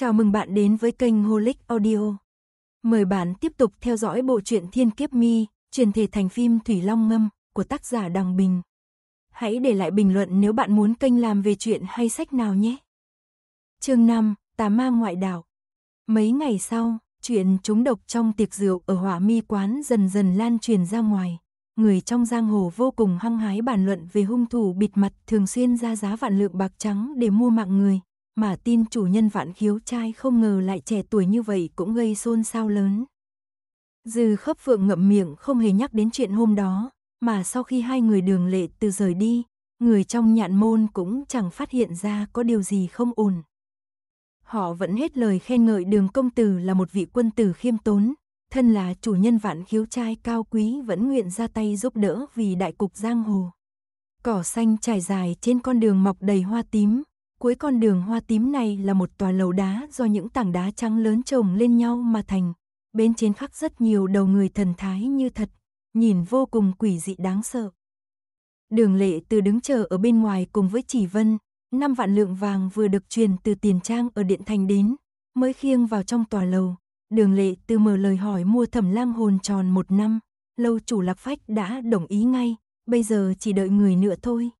Chào mừng bạn đến với kênh Holic Audio. Mời bạn tiếp tục theo dõi bộ truyện Thiên Kiếp Mi, truyền thể thành phim Thủy Long Ngâm của tác giả Đằng Bình. Hãy để lại bình luận nếu bạn muốn kênh làm về chuyện hay sách nào nhé. Chương 5, Tà ma ngoại đảo. Mấy ngày sau, chuyện trúng độc trong tiệc rượu ở Hỏa Mi quán dần dần lan truyền ra ngoài. Người trong giang hồ vô cùng hăng hái bàn luận về hung thủ bịt mặt thường xuyên ra giá vạn lượng bạc trắng để mua mạng người mà tin chủ nhân vạn khiếu trai không ngờ lại trẻ tuổi như vậy cũng gây xôn xao lớn. Dư khớp phượng ngậm miệng không hề nhắc đến chuyện hôm đó, mà sau khi hai người đường lệ từ rời đi, người trong nhạn môn cũng chẳng phát hiện ra có điều gì không ổn. Họ vẫn hết lời khen ngợi đường công tử là một vị quân tử khiêm tốn, thân là chủ nhân vạn khiếu trai cao quý vẫn nguyện ra tay giúp đỡ vì đại cục giang hồ. Cỏ xanh trải dài trên con đường mọc đầy hoa tím, Cuối con đường hoa tím này là một tòa lầu đá do những tảng đá trắng lớn chồng lên nhau mà thành. Bên trên khắc rất nhiều đầu người thần thái như thật, nhìn vô cùng quỷ dị đáng sợ. Đường lệ từ đứng chờ ở bên ngoài cùng với chỉ vân, năm vạn lượng vàng vừa được truyền từ tiền trang ở điện thành đến, mới khiêng vào trong tòa lầu. Đường lệ từ mở lời hỏi mua thẩm lang hồn tròn một năm, lâu chủ lạc phách đã đồng ý ngay, bây giờ chỉ đợi người nữa thôi.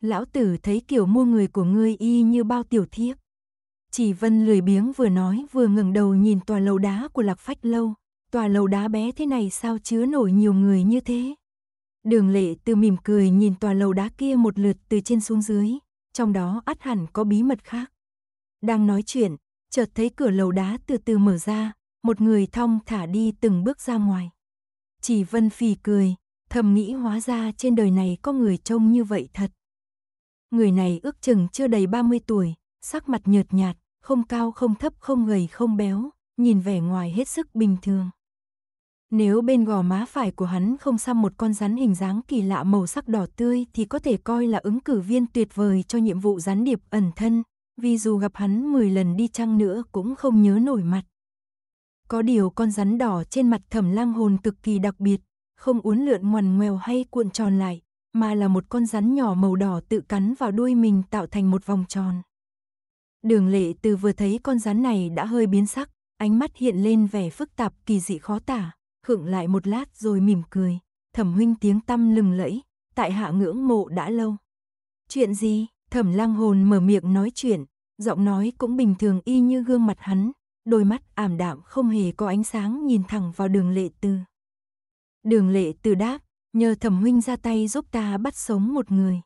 Lão tử thấy kiểu mua người của ngươi y như bao tiểu thiếp. Chỉ Vân lười biếng vừa nói vừa ngẩng đầu nhìn tòa lầu đá của Lạc Phách Lâu. Tòa lầu đá bé thế này sao chứa nổi nhiều người như thế? Đường lệ từ mỉm cười nhìn tòa lầu đá kia một lượt từ trên xuống dưới, trong đó át hẳn có bí mật khác. Đang nói chuyện, chợt thấy cửa lầu đá từ từ mở ra, một người thong thả đi từng bước ra ngoài. Chỉ Vân phì cười, thầm nghĩ hóa ra trên đời này có người trông như vậy thật. Người này ước chừng chưa đầy 30 tuổi, sắc mặt nhợt nhạt, không cao không thấp không gầy không béo, nhìn vẻ ngoài hết sức bình thường. Nếu bên gò má phải của hắn không xăm một con rắn hình dáng kỳ lạ màu sắc đỏ tươi thì có thể coi là ứng cử viên tuyệt vời cho nhiệm vụ gián điệp ẩn thân, vì dù gặp hắn 10 lần đi chăng nữa cũng không nhớ nổi mặt. Có điều con rắn đỏ trên mặt thẩm lang hồn cực kỳ đặc biệt, không uốn lượn ngoằn ngoèo hay cuộn tròn lại, mà là một con rắn nhỏ màu đỏ tự cắn vào đuôi mình tạo thành một vòng tròn. Đường lệ từ vừa thấy con rắn này đã hơi biến sắc, ánh mắt hiện lên vẻ phức tạp kỳ dị khó tả, khựng lại một lát rồi mỉm cười, thẩm huynh tiếng tăm lừng lẫy, tại hạ ngưỡng mộ đã lâu. Chuyện gì? Thẩm lang hồn mở miệng nói chuyện, giọng nói cũng bình thường y như gương mặt hắn, đôi mắt ảm đạm không hề có ánh sáng nhìn thẳng vào đường lệ tư. Đường lệ tư đáp, nhờ thẩm huynh ra tay giúp ta bắt sống một người.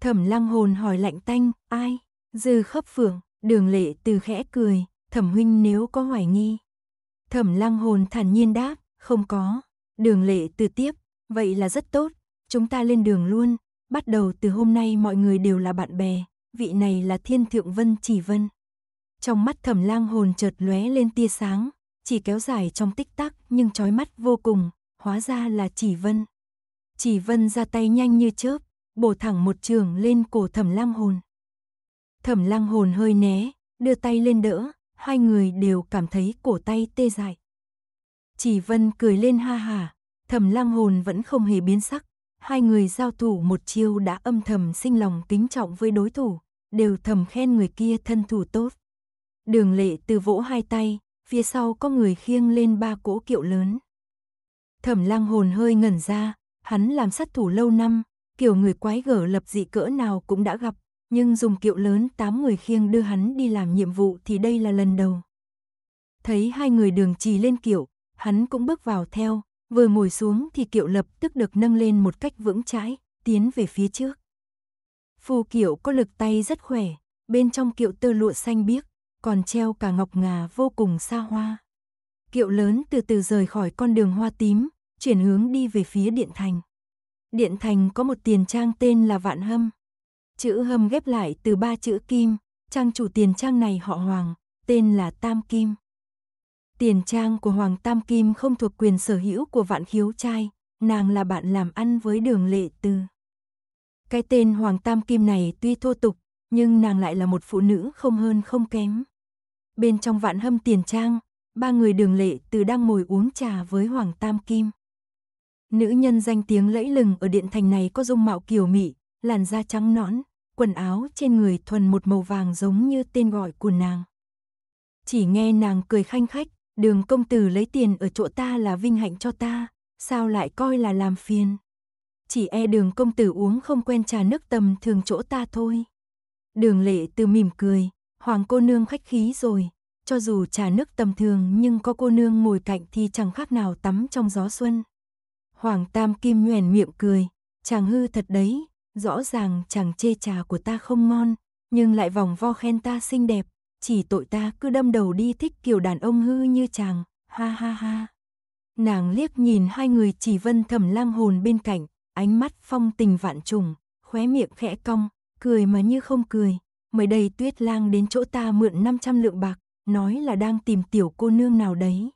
Thẩm lăng hồn hỏi lạnh tanh, ai? Dư khớp phượng, đường lệ từ khẽ cười, thẩm huynh nếu có hoài nghi. Thẩm lăng hồn thản nhiên đáp, không có. Đường lệ từ tiếp, vậy là rất tốt, chúng ta lên đường luôn. Bắt đầu từ hôm nay mọi người đều là bạn bè, vị này là thiên thượng vân chỉ vân. Trong mắt thẩm lang hồn chợt lóe lên tia sáng, chỉ kéo dài trong tích tắc nhưng trói mắt vô cùng, hóa ra là chỉ vân. Chỉ vân ra tay nhanh như chớp, bổ thẳng một trường lên cổ thẩm lăng hồn. Thẩm lăng hồn hơi né, đưa tay lên đỡ, hai người đều cảm thấy cổ tay tê dại. Chỉ vân cười lên ha hà. thẩm lăng hồn vẫn không hề biến sắc. Hai người giao thủ một chiêu đã âm thầm sinh lòng kính trọng với đối thủ, đều thầm khen người kia thân thủ tốt. Đường lệ từ vỗ hai tay, phía sau có người khiêng lên ba cỗ kiệu lớn. Thẩm lăng hồn hơi ngẩn ra, Hắn làm sát thủ lâu năm, kiểu người quái gở lập dị cỡ nào cũng đã gặp, nhưng dùng kiệu lớn tám người khiêng đưa hắn đi làm nhiệm vụ thì đây là lần đầu. Thấy hai người đường trì lên kiệu, hắn cũng bước vào theo, vừa ngồi xuống thì kiệu lập tức được nâng lên một cách vững chãi, tiến về phía trước. Phù kiệu có lực tay rất khỏe, bên trong kiệu tơ lụa xanh biếc, còn treo cả ngọc ngà vô cùng xa hoa. Kiệu lớn từ từ rời khỏi con đường hoa tím, chuyển hướng đi về phía Điện Thành. Điện Thành có một tiền trang tên là Vạn Hâm. Chữ hâm ghép lại từ ba chữ kim, trang chủ tiền trang này họ Hoàng, tên là Tam Kim. Tiền trang của Hoàng Tam Kim không thuộc quyền sở hữu của Vạn Khiếu trai, nàng là bạn làm ăn với Đường Lệ Tư. Cái tên Hoàng Tam Kim này tuy thô tục, nhưng nàng lại là một phụ nữ không hơn không kém. Bên trong Vạn Hâm tiền trang, ba người Đường Lệ Tư đang ngồi uống trà với Hoàng Tam Kim. Nữ nhân danh tiếng lẫy lừng ở điện thành này có dung mạo kiều mị, làn da trắng nõn, quần áo trên người thuần một màu vàng giống như tên gọi của nàng. Chỉ nghe nàng cười khanh khách, đường công tử lấy tiền ở chỗ ta là vinh hạnh cho ta, sao lại coi là làm phiền. Chỉ e đường công tử uống không quen trà nước tầm thường chỗ ta thôi. Đường lệ từ mỉm cười, hoàng cô nương khách khí rồi, cho dù trà nước tầm thường nhưng có cô nương ngồi cạnh thì chẳng khác nào tắm trong gió xuân. Hoàng Tam Kim nhoèn miệng cười, chàng hư thật đấy, rõ ràng chàng chê trà của ta không ngon, nhưng lại vòng vo khen ta xinh đẹp, chỉ tội ta cứ đâm đầu đi thích kiểu đàn ông hư như chàng, ha ha ha. Nàng liếc nhìn hai người chỉ vân thầm lang hồn bên cạnh, ánh mắt phong tình vạn trùng, khóe miệng khẽ cong, cười mà như không cười. Mới đây tuyết lang đến chỗ ta mượn 500 lượng bạc, nói là đang tìm tiểu cô nương nào đấy.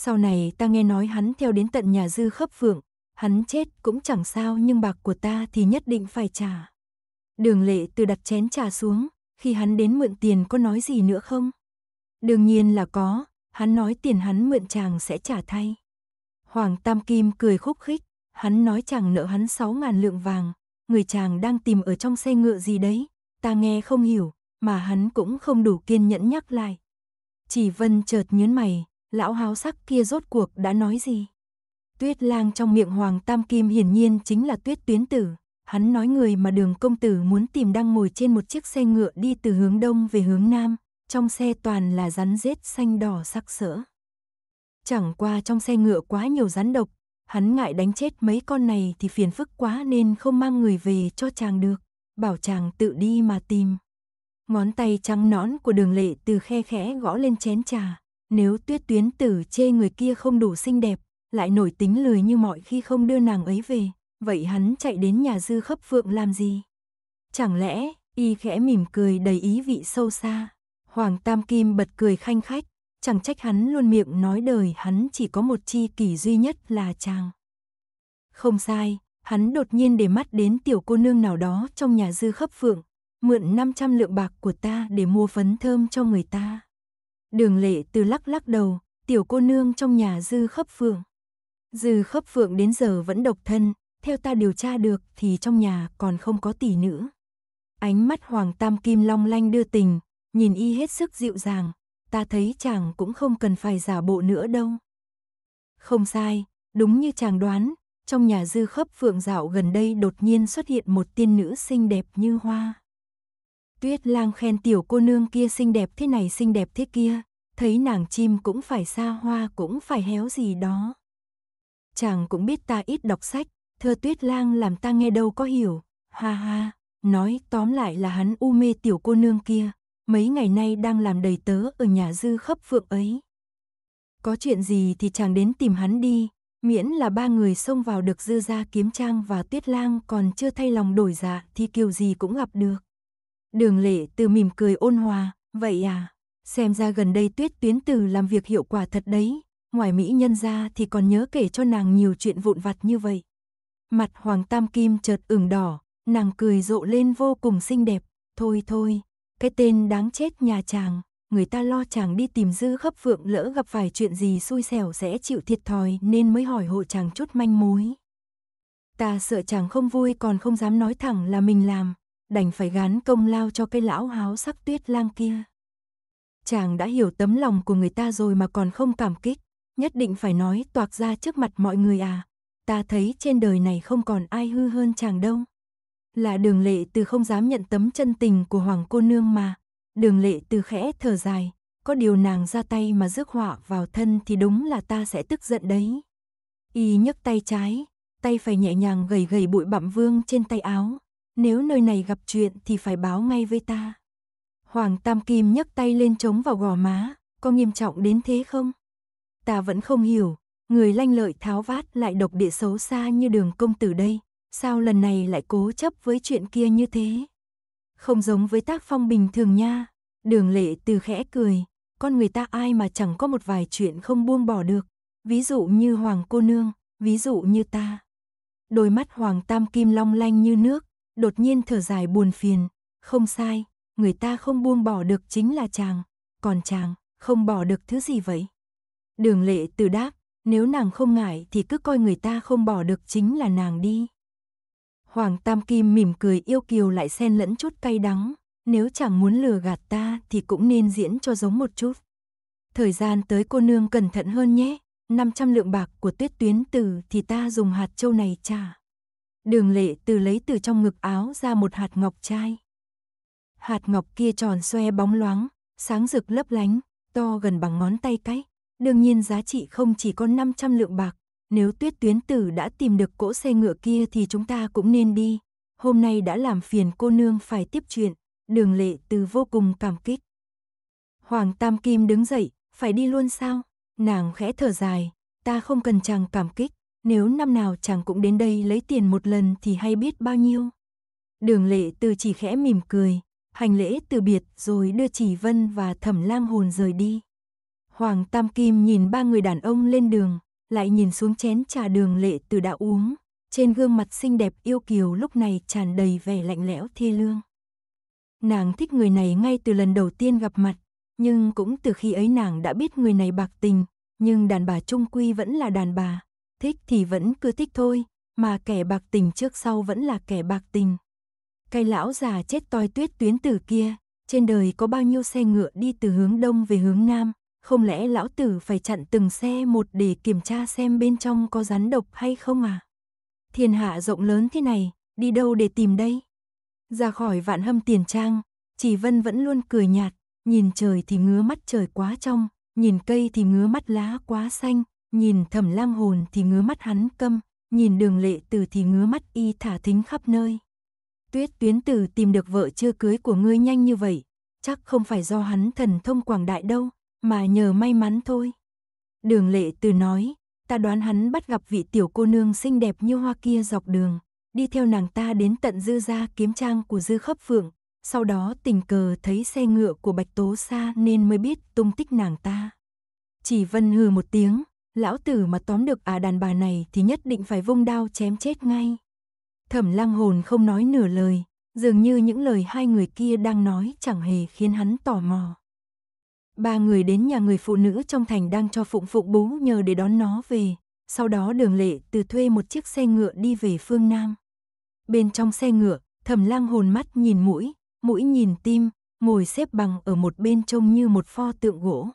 Sau này ta nghe nói hắn theo đến tận nhà dư khấp phượng, hắn chết cũng chẳng sao nhưng bạc của ta thì nhất định phải trả. Đường lệ từ đặt chén trà xuống, khi hắn đến mượn tiền có nói gì nữa không? Đương nhiên là có, hắn nói tiền hắn mượn chàng sẽ trả thay. Hoàng Tam Kim cười khúc khích, hắn nói chàng nợ hắn 6.000 lượng vàng, người chàng đang tìm ở trong xe ngựa gì đấy, ta nghe không hiểu, mà hắn cũng không đủ kiên nhẫn nhắc lại. Chỉ Vân chợt nhớn mày, lão háo sắc kia rốt cuộc đã nói gì? Tuyết lang trong miệng Hoàng Tam Kim hiển nhiên chính là tuyết tuyến tử. Hắn nói người mà đường công tử muốn tìm đang ngồi trên một chiếc xe ngựa đi từ hướng đông về hướng nam, trong xe toàn là rắn rết xanh đỏ sắc sỡ. Chẳng qua trong xe ngựa quá nhiều rắn độc, hắn ngại đánh chết mấy con này thì phiền phức quá nên không mang người về cho chàng được, bảo chàng tự đi mà tìm. Ngón tay trắng nõn của đường lệ từ khe khẽ gõ lên chén trà, nếu tuyết tuyến tử chê người kia không đủ xinh đẹp, lại nổi tính lười như mọi khi không đưa nàng ấy về, vậy hắn chạy đến nhà dư khấp phượng làm gì? Chẳng lẽ, y khẽ mỉm cười đầy ý vị sâu xa. Hoàng Tam Kim bật cười khanh khách, chẳng trách hắn luôn miệng nói đời hắn chỉ có một chi kỷ duy nhất là chàng. Không sai, hắn đột nhiên để mắt đến tiểu cô nương nào đó trong nhà dư khấp phượng, mượn 500 lượng bạc của ta để mua phấn thơm cho người ta. Đường lệ từ lắc lắc đầu, tiểu cô nương trong nhà dư khấp phượng. Dư khấp phượng đến giờ vẫn độc thân, theo ta điều tra được thì trong nhà còn không có tỷ nữ. Ánh mắt Hoàng Tam Kim long lanh đưa tình, nhìn y hết sức dịu dàng, ta thấy chàng cũng không cần phải giả bộ nữa đâu. Không sai, đúng như chàng đoán, trong nhà dư khấp phượng dạo gần đây đột nhiên xuất hiện một tiên nữ xinh đẹp như hoa. Tuyết lang khen tiểu cô nương kia xinh đẹp thế này xinh đẹp thế kia, thấy nàng chim cũng phải xa hoa cũng phải héo gì đó. Chàng cũng biết ta ít đọc sách, thơ tuyết lang làm ta nghe đâu có hiểu, ha ha, nói tóm lại là hắn u mê tiểu cô nương kia, mấy ngày nay đang làm đầy tớ ở nhà dư khắp phượng ấy. Có chuyện gì thì chàng đến tìm hắn đi, miễn là ba người xông vào được dư ra kiếm trang và tuyết lang còn chưa thay lòng đổi dạ thì kiều gì cũng gặp được. Đường lệ từ mỉm cười ôn hòa, vậy à, xem ra gần đây tuyết tuyến từ làm việc hiệu quả thật đấy, ngoài mỹ nhân ra thì còn nhớ kể cho nàng nhiều chuyện vụn vặt như vậy. Mặt Hoàng Tam Kim chợt ửng đỏ, nàng cười rộ lên vô cùng xinh đẹp, thôi thôi, cái tên đáng chết nhà chàng, người ta lo chàng đi tìm dư khắp phượng lỡ gặp phải chuyện gì xui xẻo sẽ chịu thiệt thòi nên mới hỏi hộ chàng chút manh mối. Ta sợ chàng không vui còn không dám nói thẳng là mình làm, đành phải gán công lao cho cái lão háo sắc tuyết lang kia. Chàng đã hiểu tấm lòng của người ta rồi mà còn không cảm kích, nhất định phải nói toạc ra trước mặt mọi người à, ta thấy trên đời này không còn ai hư hơn chàng đâu. Là đường lệ từ không dám nhận tấm chân tình của hoàng cô nương mà, đường lệ từ khẽ thở dài, có điều nàng ra tay mà rước họa vào thân thì đúng là ta sẽ tức giận đấy. Y nhấc tay trái, tay phải nhẹ nhàng gầy gầy bụi bặm vương trên tay áo, nếu nơi này gặp chuyện thì phải báo ngay với ta. Hoàng Tam Kim nhấc tay lên chống vào gò má, có nghiêm trọng đến thế không? Ta vẫn không hiểu, người lanh lợi tháo vát lại độc địa xấu xa như đường công tử đây, sao lần này lại cố chấp với chuyện kia như thế? Không giống với tác phong bình thường nha, đường lệ từ khẽ cười, con người ta ai mà chẳng có một vài chuyện không buông bỏ được, ví dụ như Hoàng cô nương, ví dụ như ta. Đôi mắt Hoàng Tam Kim long lanh như nước, đột nhiên thở dài buồn phiền, không sai, người ta không buông bỏ được chính là chàng, còn chàng không bỏ được thứ gì vậy? Đường lệ từ đáp, nếu nàng không ngại thì cứ coi người ta không bỏ được chính là nàng đi. Hoàng Tam Kim mỉm cười yêu kiều lại xen lẫn chút cay đắng, nếu chẳng muốn lừa gạt ta thì cũng nên diễn cho giống một chút. Thời gian tới cô nương cẩn thận hơn nhé, 500 lượng bạc của tuyết tuyến từ thì ta dùng hạt châu này trả. Đường lệ từ lấy từ trong ngực áo ra một hạt ngọc trai. Hạt ngọc kia tròn xoe bóng loáng, sáng rực lấp lánh, to gần bằng ngón tay cái. Đương nhiên giá trị không chỉ có 500 lượng bạc. Nếu tuyết tuyến tử đã tìm được cỗ xe ngựa kia thì chúng ta cũng nên đi. Hôm nay đã làm phiền cô nương phải tiếp chuyện. Đường lệ từ vô cùng cảm kích. Hoàng Tam Kim đứng dậy, phải đi luôn sao? Nàng khẽ thở dài, ta không cần chàng cảm kích, nếu năm nào chàng cũng đến đây lấy tiền một lần thì hay biết bao nhiêu. Đường lệ từ chỉ khẽ mỉm cười, hành lễ từ biệt rồi đưa chỉ vân và thẩm lam hồn rời đi. Hoàng Tam Kim nhìn ba người đàn ông lên đường, lại nhìn xuống chén trà đường lệ từ đã uống, trên gương mặt xinh đẹp yêu kiều lúc này tràn đầy vẻ lạnh lẽo thê lương. Nàng thích người này ngay từ lần đầu tiên gặp mặt, nhưng cũng từ khi ấy nàng đã biết người này bạc tình, nhưng đàn bà trung quy vẫn là đàn bà, thích thì vẫn cứ thích thôi, mà kẻ bạc tình trước sau vẫn là kẻ bạc tình. Cái lão già chết toi tuyết tuyến tử kia, trên đời có bao nhiêu xe ngựa đi từ hướng đông về hướng nam, không lẽ lão tử phải chặn từng xe một để kiểm tra xem bên trong có rắn độc hay không à? Thiên hạ rộng lớn thế này, đi đâu để tìm đây? Ra khỏi vạn hâm tiền trang, chỉ vân vẫn luôn cười nhạt, nhìn trời thì ngứa mắt trời quá trong, nhìn cây thì ngứa mắt lá quá xanh, nhìn thẩm lam hồn thì ngứa mắt hắn câm, nhìn đường lệ từ thì ngứa mắt y thả thính khắp nơi. Tuyết tuyến từ tìm được vợ chưa cưới của ngươi nhanh như vậy, chắc không phải do hắn thần thông quảng đại đâu, mà nhờ may mắn thôi. Đường lệ từ nói, ta đoán hắn bắt gặp vị tiểu cô nương xinh đẹp như hoa kia dọc đường, đi theo nàng ta đến tận dư gia kiếm trang của dư khấp phượng, sau đó tình cờ thấy xe ngựa của bạch tố xa nên mới biết tung tích nàng ta. Chỉ vân hừ một tiếng, lão tử mà tóm được à đàn bà này thì nhất định phải vung đao chém chết ngay. Thẩm lang hồn không nói nửa lời, dường như những lời hai người kia đang nói chẳng hề khiến hắn tò mò. Ba người đến nhà người phụ nữ trong thành đang cho Phụng Phụng bú nhờ để đón nó về, sau đó đường lệ từ thuê một chiếc xe ngựa đi về phương Nam. Bên trong xe ngựa, thẩm lang hồn mắt nhìn mũi, mũi nhìn tim, ngồi xếp bằng ở một bên trông như một pho tượng gỗ.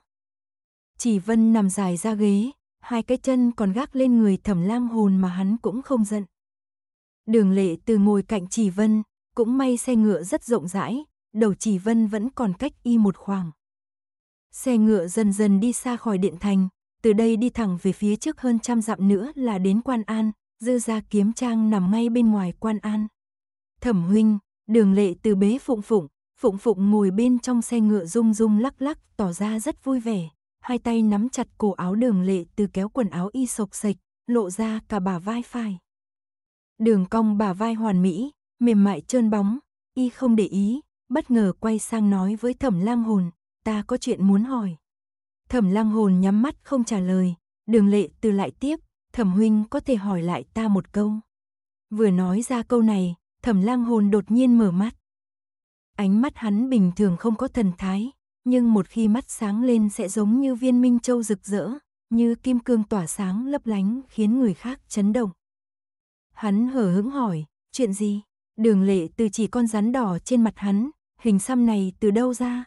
Chỉ Vân nằm dài ra ghế, hai cái chân còn gác lên người thẩm lam hồn mà hắn cũng không giận. Đường lệ từ ngồi cạnh Chỉ Vân, cũng may xe ngựa rất rộng rãi, đầu Chỉ Vân vẫn còn cách y một khoảng. Xe ngựa dần dần đi xa khỏi điện thành, từ đây đi thẳng về phía trước hơn trăm dặm nữa là đến Quan An, dư ra kiếm trang nằm ngay bên ngoài Quan An. Thẩm huynh, đường lệ từ bế phụng phụng, phụng phụng ngồi bên trong xe ngựa rung rung lắc lắc tỏ ra rất vui vẻ hai tay nắm chặt cổ áo đường lệ từ kéo quần áo y sộc sạch, lộ ra cả bả vai phải. Đường cong bả vai hoàn mỹ, mềm mại trơn bóng, y không để ý, bất ngờ quay sang nói với thẩm lang hồn, ta có chuyện muốn hỏi. Thẩm lang hồn nhắm mắt không trả lời, đường lệ từ lại tiếp, thẩm huynh có thể hỏi lại ta một câu. Vừa nói ra câu này, thẩm lang hồn đột nhiên mở mắt. Ánh mắt hắn bình thường không có thần thái, nhưng một khi mắt sáng lên sẽ giống như viên minh châu rực rỡ, như kim cương tỏa sáng lấp lánh khiến người khác chấn động. Hắn hở hững hỏi, chuyện gì? Đường lệ từ chỉ con rắn đỏ trên mặt hắn, hình xăm này từ đâu ra?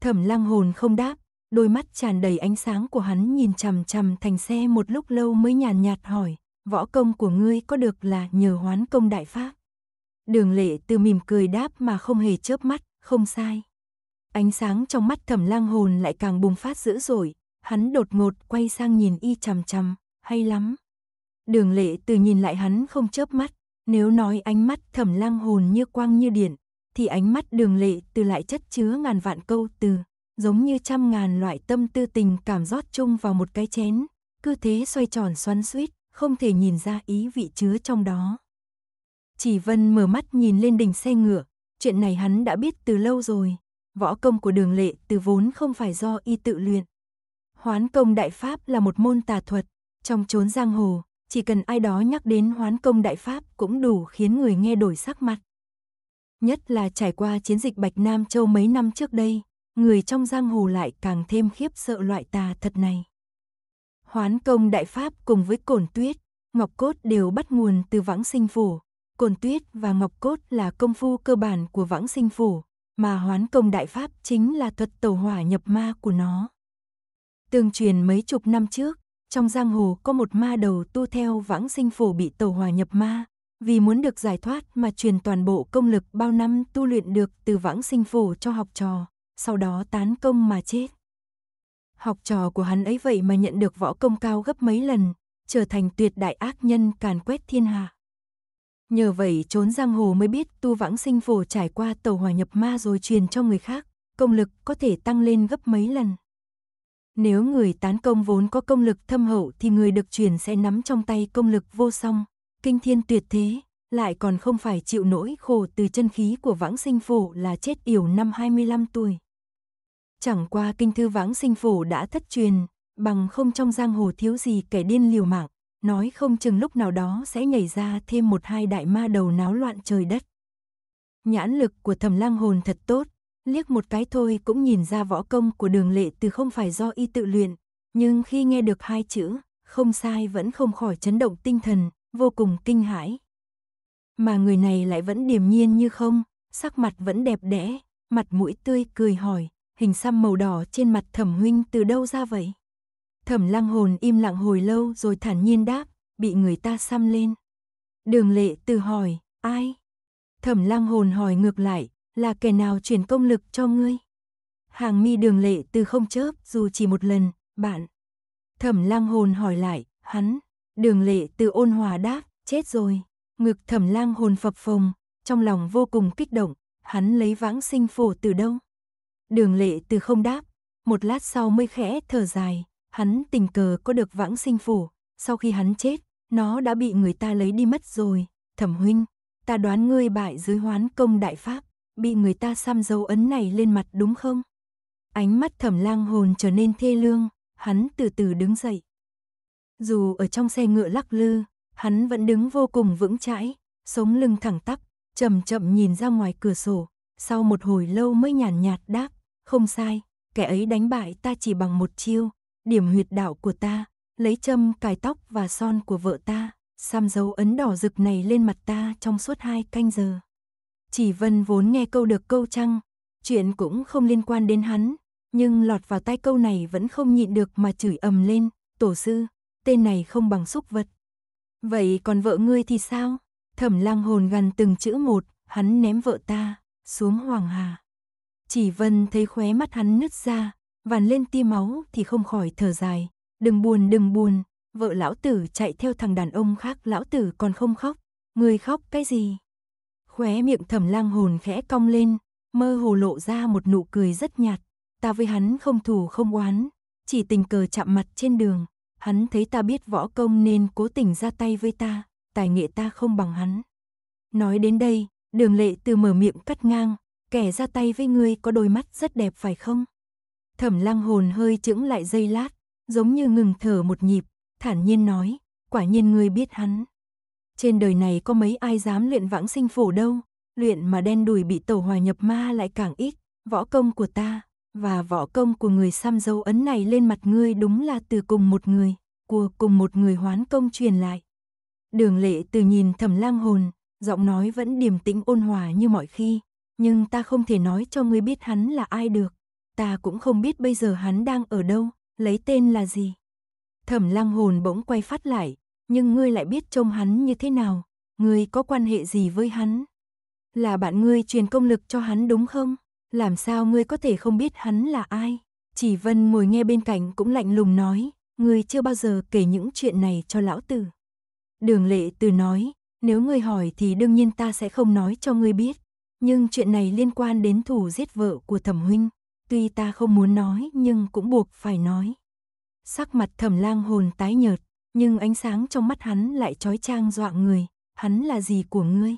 Thẩm lăng hồn không đáp, đôi mắt tràn đầy ánh sáng của hắn nhìn chằm chằm thành xe một lúc lâu mới nhàn nhạt hỏi, võ công của ngươi có được là nhờ hoán công đại pháp? Đường lệ từ mỉm cười đáp mà không hề chớp mắt, không sai. Ánh sáng trong mắt thẩm lang hồn lại càng bùng phát dữ dội, hắn đột ngột quay sang nhìn y chằm chằm, hay lắm. Đường lệ từ nhìn lại hắn không chớp mắt, nếu nói ánh mắt thẩm lang hồn như quang như điện, thì ánh mắt đường lệ từ lại chất chứa ngàn vạn câu từ, giống như trăm ngàn loại tâm tư tình cảm rót chung vào một cái chén, cứ thế xoay tròn xoắn suýt, không thể nhìn ra ý vị chứa trong đó. Chỉ Vân mở mắt nhìn lên đỉnh xe ngựa, chuyện này hắn đã biết từ lâu rồi, Võ công của đường lệ từ vốn không phải do y tự luyện. Hoán công đại pháp là một môn tà thuật, trong chốn giang hồ, chỉ cần ai đó nhắc đến hoán công đại pháp cũng đủ khiến người nghe đổi sắc mặt. Nhất là trải qua chiến dịch Bạch Nam Châu mấy năm trước đây, người trong giang hồ lại càng thêm khiếp sợ loại tà thật này. Hoán công đại pháp cùng với cổn tuyết, ngọc cốt đều bắt nguồn từ vãng sinh phủ. Cổn tuyết và ngọc cốt là công phu cơ bản của vãng sinh phủ, mà hoán công đại pháp chính là thuật tẩu hỏa nhập ma của nó. Tương truyền mấy chục năm trước, trong giang hồ có một ma đầu tu theo vãng sinh phổ bị tẩu hỏa nhập ma, vì muốn được giải thoát mà truyền toàn bộ công lực bao năm tu luyện được từ vãng sinh phổ cho học trò, sau đó tán công mà chết. Học trò của hắn ấy vậy mà nhận được võ công cao gấp mấy lần, trở thành tuyệt đại ác nhân càn quét thiên hạ. Nhờ vậy trốn giang hồ mới biết tu vãng sinh phổ trải qua tàu hòa nhập ma rồi truyền cho người khác, công lực có thể tăng lên gấp mấy lần. Nếu người tán công vốn có công lực thâm hậu thì người được truyền sẽ nắm trong tay công lực vô song, kinh thiên tuyệt thế, lại còn không phải chịu nỗi khổ từ chân khí của vãng sinh phổ là chết yểu năm 25 tuổi. Chẳng qua kinh thư vãng sinh phổ đã thất truyền, bằng không trong giang hồ thiếu gì kẻ điên liều mạng nói không chừng lúc nào đó sẽ nhảy ra thêm một hai đại ma đầu náo loạn trời đất. Nhãn lực của thầm lang hồn thật tốt, liếc một cái thôi cũng nhìn ra võ công của đường lệ từ không phải do y tự luyện, nhưng khi nghe được hai chữ, không sai vẫn không khỏi chấn động tinh thần, vô cùng kinh hãi. Mà người này lại vẫn điềm nhiên như không, sắc mặt vẫn đẹp đẽ, mặt mũi tươi cười hỏi, hình xăm màu đỏ trên mặt thẩm huynh từ đâu ra vậy? Thẩm lăng hồn im lặng hồi lâu rồi thản nhiên đáp, bị người ta xăm lên. Đường lệ từ hỏi, ai? Thẩm lăng hồn hỏi ngược lại, là kẻ nào chuyển công lực cho ngươi? Hàng mi đường lệ từ không chớp dù chỉ một lần, bạn. Thẩm lang hồn hỏi lại, hắn, đường lệ từ ôn hòa đáp, chết rồi. Ngực thẩm lang hồn phập phồng, trong lòng vô cùng kích động, hắn lấy vãng sinh phổ từ đâu? Đường lệ từ không đáp, một lát sau mới khẽ thở dài, hắn tình cờ có được vãng sinh phủ, sau khi hắn chết, nó đã bị người ta lấy đi mất rồi, thẩm huynh, ta đoán ngươi bại dưới hoán công đại pháp, bị người ta xăm dấu ấn này lên mặt đúng không? Ánh mắt thẩm lang hồn trở nên thê lương, hắn từ từ đứng dậy. Dù ở trong xe ngựa lắc lư, hắn vẫn đứng vô cùng vững chãi, sống lưng thẳng tắp, chậm chậm nhìn ra ngoài cửa sổ, sau một hồi lâu mới nhàn nhạt đáp, không sai, kẻ ấy đánh bại ta chỉ bằng một chiêu, điểm huyệt đạo của ta, lấy châm cài tóc và son của vợ ta, xăm dấu ấn đỏ rực này lên mặt ta trong suốt hai canh giờ. Chỉ Vân vốn nghe câu được câu chăng, chuyện cũng không liên quan đến hắn, nhưng lọt vào tai câu này vẫn không nhịn được mà chửi ầm lên, tổ sư, tên này không bằng xúc vật. Vậy còn vợ ngươi thì sao? Thẩm lang hồn gần từng chữ một, hắn ném vợ ta, xuống hoàng hà. Chỉ Vân thấy khóe mắt hắn nứt ra, vàn lên tia máu thì không khỏi thở dài. Đừng buồn đừng buồn, vợ lão tử chạy theo thằng đàn ông khác lão tử còn không khóc, người khóc cái gì? Khóe miệng thẩm lang hồn khẽ cong lên, mơ hồ lộ ra một nụ cười rất nhạt. Ta với hắn không thù không oán, chỉ tình cờ chạm mặt trên đường. Hắn thấy ta biết võ công nên cố tình ra tay với ta, tài nghệ ta không bằng hắn. Nói đến đây, đường lệ từ mở miệng cắt ngang, kẻ ra tay với ngươi có đôi mắt rất đẹp phải không? Thẩm Lang hồn hơi chững lại dây lát, giống như ngừng thở một nhịp, thản nhiên nói, quả nhiên ngươi biết hắn. Trên đời này có mấy ai dám luyện vãng sinh phổ đâu, luyện mà đen đùi bị tổ hòa nhập ma lại càng ít, võ công của ta, và võ công của người xăm dâu ấn này lên mặt ngươi đúng là từ cùng một người, của cùng một người hoán công truyền lại. Đường lệ từ nhìn thẩm lang hồn, giọng nói vẫn điềm tĩnh ôn hòa như mọi khi, nhưng ta không thể nói cho ngươi biết hắn là ai được ta cũng không biết bây giờ hắn đang ở đâu, lấy tên là gì. Thẩm lăng hồn bỗng quay phát lại, nhưng ngươi lại biết trông hắn như thế nào, ngươi có quan hệ gì với hắn? Là bạn ngươi truyền công lực cho hắn đúng không? Làm sao ngươi có thể không biết hắn là ai? Chỉ Vân ngồi nghe bên cạnh cũng lạnh lùng nói, ngươi chưa bao giờ kể những chuyện này cho lão tử. Đường lệ từ nói, nếu ngươi hỏi thì đương nhiên ta sẽ không nói cho ngươi biết. Nhưng chuyện này liên quan đến thủ giết vợ của thẩm huynh, tuy ta không muốn nói nhưng cũng buộc phải nói. Sắc mặt thẩm lang hồn tái nhợt, nhưng ánh sáng trong mắt hắn lại trói trang dọa người, hắn là gì của ngươi?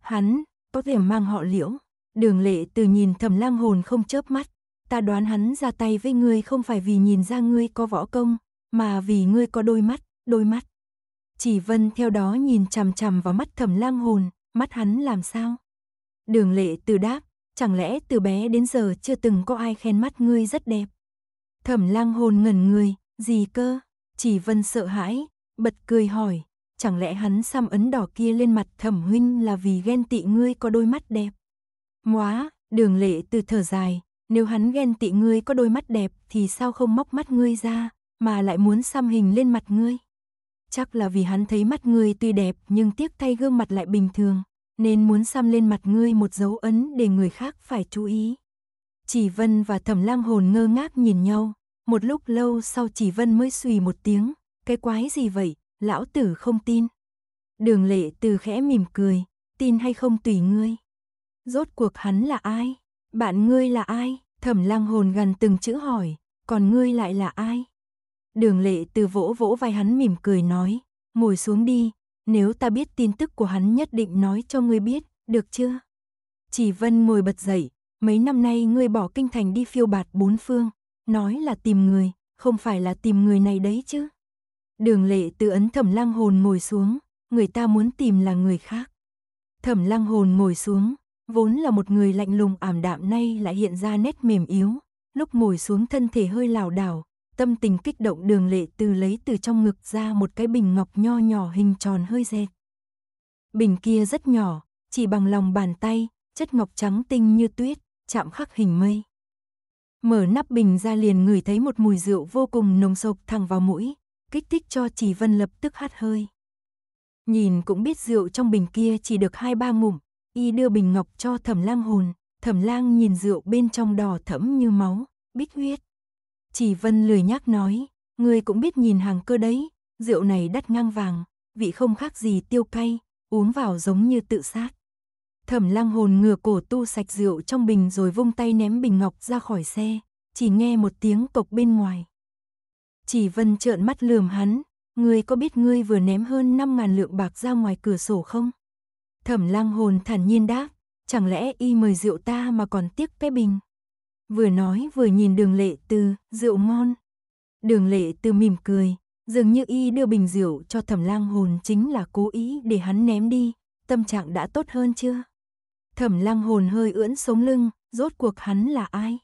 Hắn, có thể mang họ liễu. Đường lệ từ nhìn thẩm lang hồn không chớp mắt, ta đoán hắn ra tay với ngươi không phải vì nhìn ra ngươi có võ công, mà vì ngươi có đôi mắt, đôi mắt. Chỉ vân theo đó nhìn chằm chằm vào mắt thẩm lang hồn, mắt hắn làm sao? Đường lệ từ đáp, chẳng lẽ từ bé đến giờ chưa từng có ai khen mắt ngươi rất đẹp. Thẩm lang hồn ngẩn người, gì cơ, chỉ vân sợ hãi, bật cười hỏi, chẳng lẽ hắn xăm ấn đỏ kia lên mặt thẩm huynh là vì ghen tị ngươi có đôi mắt đẹp. Móa, đường lệ từ thở dài, nếu hắn ghen tị ngươi có đôi mắt đẹp thì sao không móc mắt ngươi ra, mà lại muốn xăm hình lên mặt ngươi. Chắc là vì hắn thấy mắt ngươi tuy đẹp nhưng tiếc thay gương mặt lại bình thường nên muốn xăm lên mặt ngươi một dấu ấn để người khác phải chú ý. Chỉ Vân và Thẩm Lang Hồn ngơ ngác nhìn nhau, một lúc lâu sau Chỉ Vân mới xùy một tiếng, cái quái gì vậy, lão tử không tin. Đường Lệ từ khẽ mỉm cười, tin hay không tùy ngươi. Rốt cuộc hắn là ai? Bạn ngươi là ai? Thẩm Lang Hồn gần từng chữ hỏi, còn ngươi lại là ai? Đường Lệ từ vỗ vỗ vai hắn mỉm cười nói, ngồi xuống đi, nếu ta biết tin tức của hắn nhất định nói cho ngươi biết, được chưa? Chỉ Vân ngồi bật dậy, mấy năm nay ngươi bỏ kinh thành đi phiêu bạt bốn phương, nói là tìm người, không phải là tìm người này đấy chứ. Đường lệ tự ấn thẩm lang hồn ngồi xuống, người ta muốn tìm là người khác. Thẩm lang hồn ngồi xuống, vốn là một người lạnh lùng ảm đạm nay lại hiện ra nét mềm yếu, lúc ngồi xuống thân thể hơi lảo đảo, tâm tình kích động đường lệ từ lấy từ trong ngực ra một cái bình ngọc nho nhỏ hình tròn hơi dẹt. Bình kia rất nhỏ, chỉ bằng lòng bàn tay, chất ngọc trắng tinh như tuyết, chạm khắc hình mây. Mở nắp bình ra liền ngửi thấy một mùi rượu vô cùng nồng sộc thẳng vào mũi, kích thích cho Chỉ Vân lập tức hắt hơi. Nhìn cũng biết rượu trong bình kia chỉ được hai ba ngụm, y đưa bình ngọc cho Thẩm Lang hồn, Thẩm Lang nhìn rượu bên trong đỏ thẫm như máu, bích huyết. Chỉ Vân lười nhắc nói, ngươi cũng biết nhìn hàng cơ đấy, rượu này đắt ngang vàng, vị không khác gì tiêu cay, uống vào giống như tự sát. Thẩm lang hồn ngửa cổ tu sạch rượu trong bình rồi vung tay ném bình ngọc ra khỏi xe, chỉ nghe một tiếng cộc bên ngoài. Chỉ Vân trợn mắt lườm hắn, ngươi có biết ngươi vừa ném hơn 5.000 lượng bạc ra ngoài cửa sổ không? Thẩm lang hồn thản nhiên đáp, chẳng lẽ y mời rượu ta mà còn tiếc cái bình? vừa nói vừa nhìn đường lệ tư, rượu ngon. Đường lệ tư mỉm cười, dường như y đưa bình rượu cho thẩm lang hồn chính là cố ý để hắn ném đi, tâm trạng đã tốt hơn chưa? Thẩm lang hồn hơi ưỡn sống lưng, rốt cuộc hắn là ai?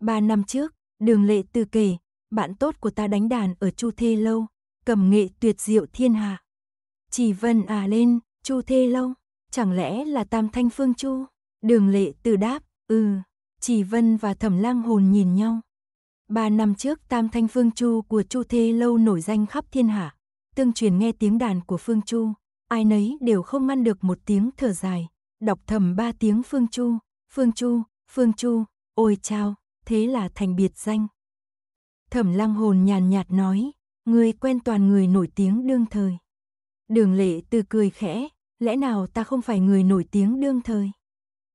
Ba năm trước, đường lệ tư kể, bạn tốt của ta đánh đàn ở Chu Thê Lâu, cầm nghệ tuyệt diệu thiên hạ. Chỉ vân à lên, Chu Thê Lâu, chẳng lẽ là Tam Thanh Phương Chu? Đường lệ tư đáp, ừ. Chỉ Vân và Thẩm Lang Hồn nhìn nhau. Ba năm trước Tam Thanh Phương Chu của Chu Thê Lâu nổi danh khắp thiên hạ. Tương truyền nghe tiếng đàn của Phương Chu, ai nấy đều không ngăn được một tiếng thở dài. Đọc thầm ba tiếng Phương Chu, Phương Chu, Phương Chu, ôi chao, thế là thành biệt danh. Thẩm Lang Hồn nhàn nhạt nói, người quen toàn người nổi tiếng đương thời. Đường Lệ từ cười khẽ, lẽ nào ta không phải người nổi tiếng đương thời?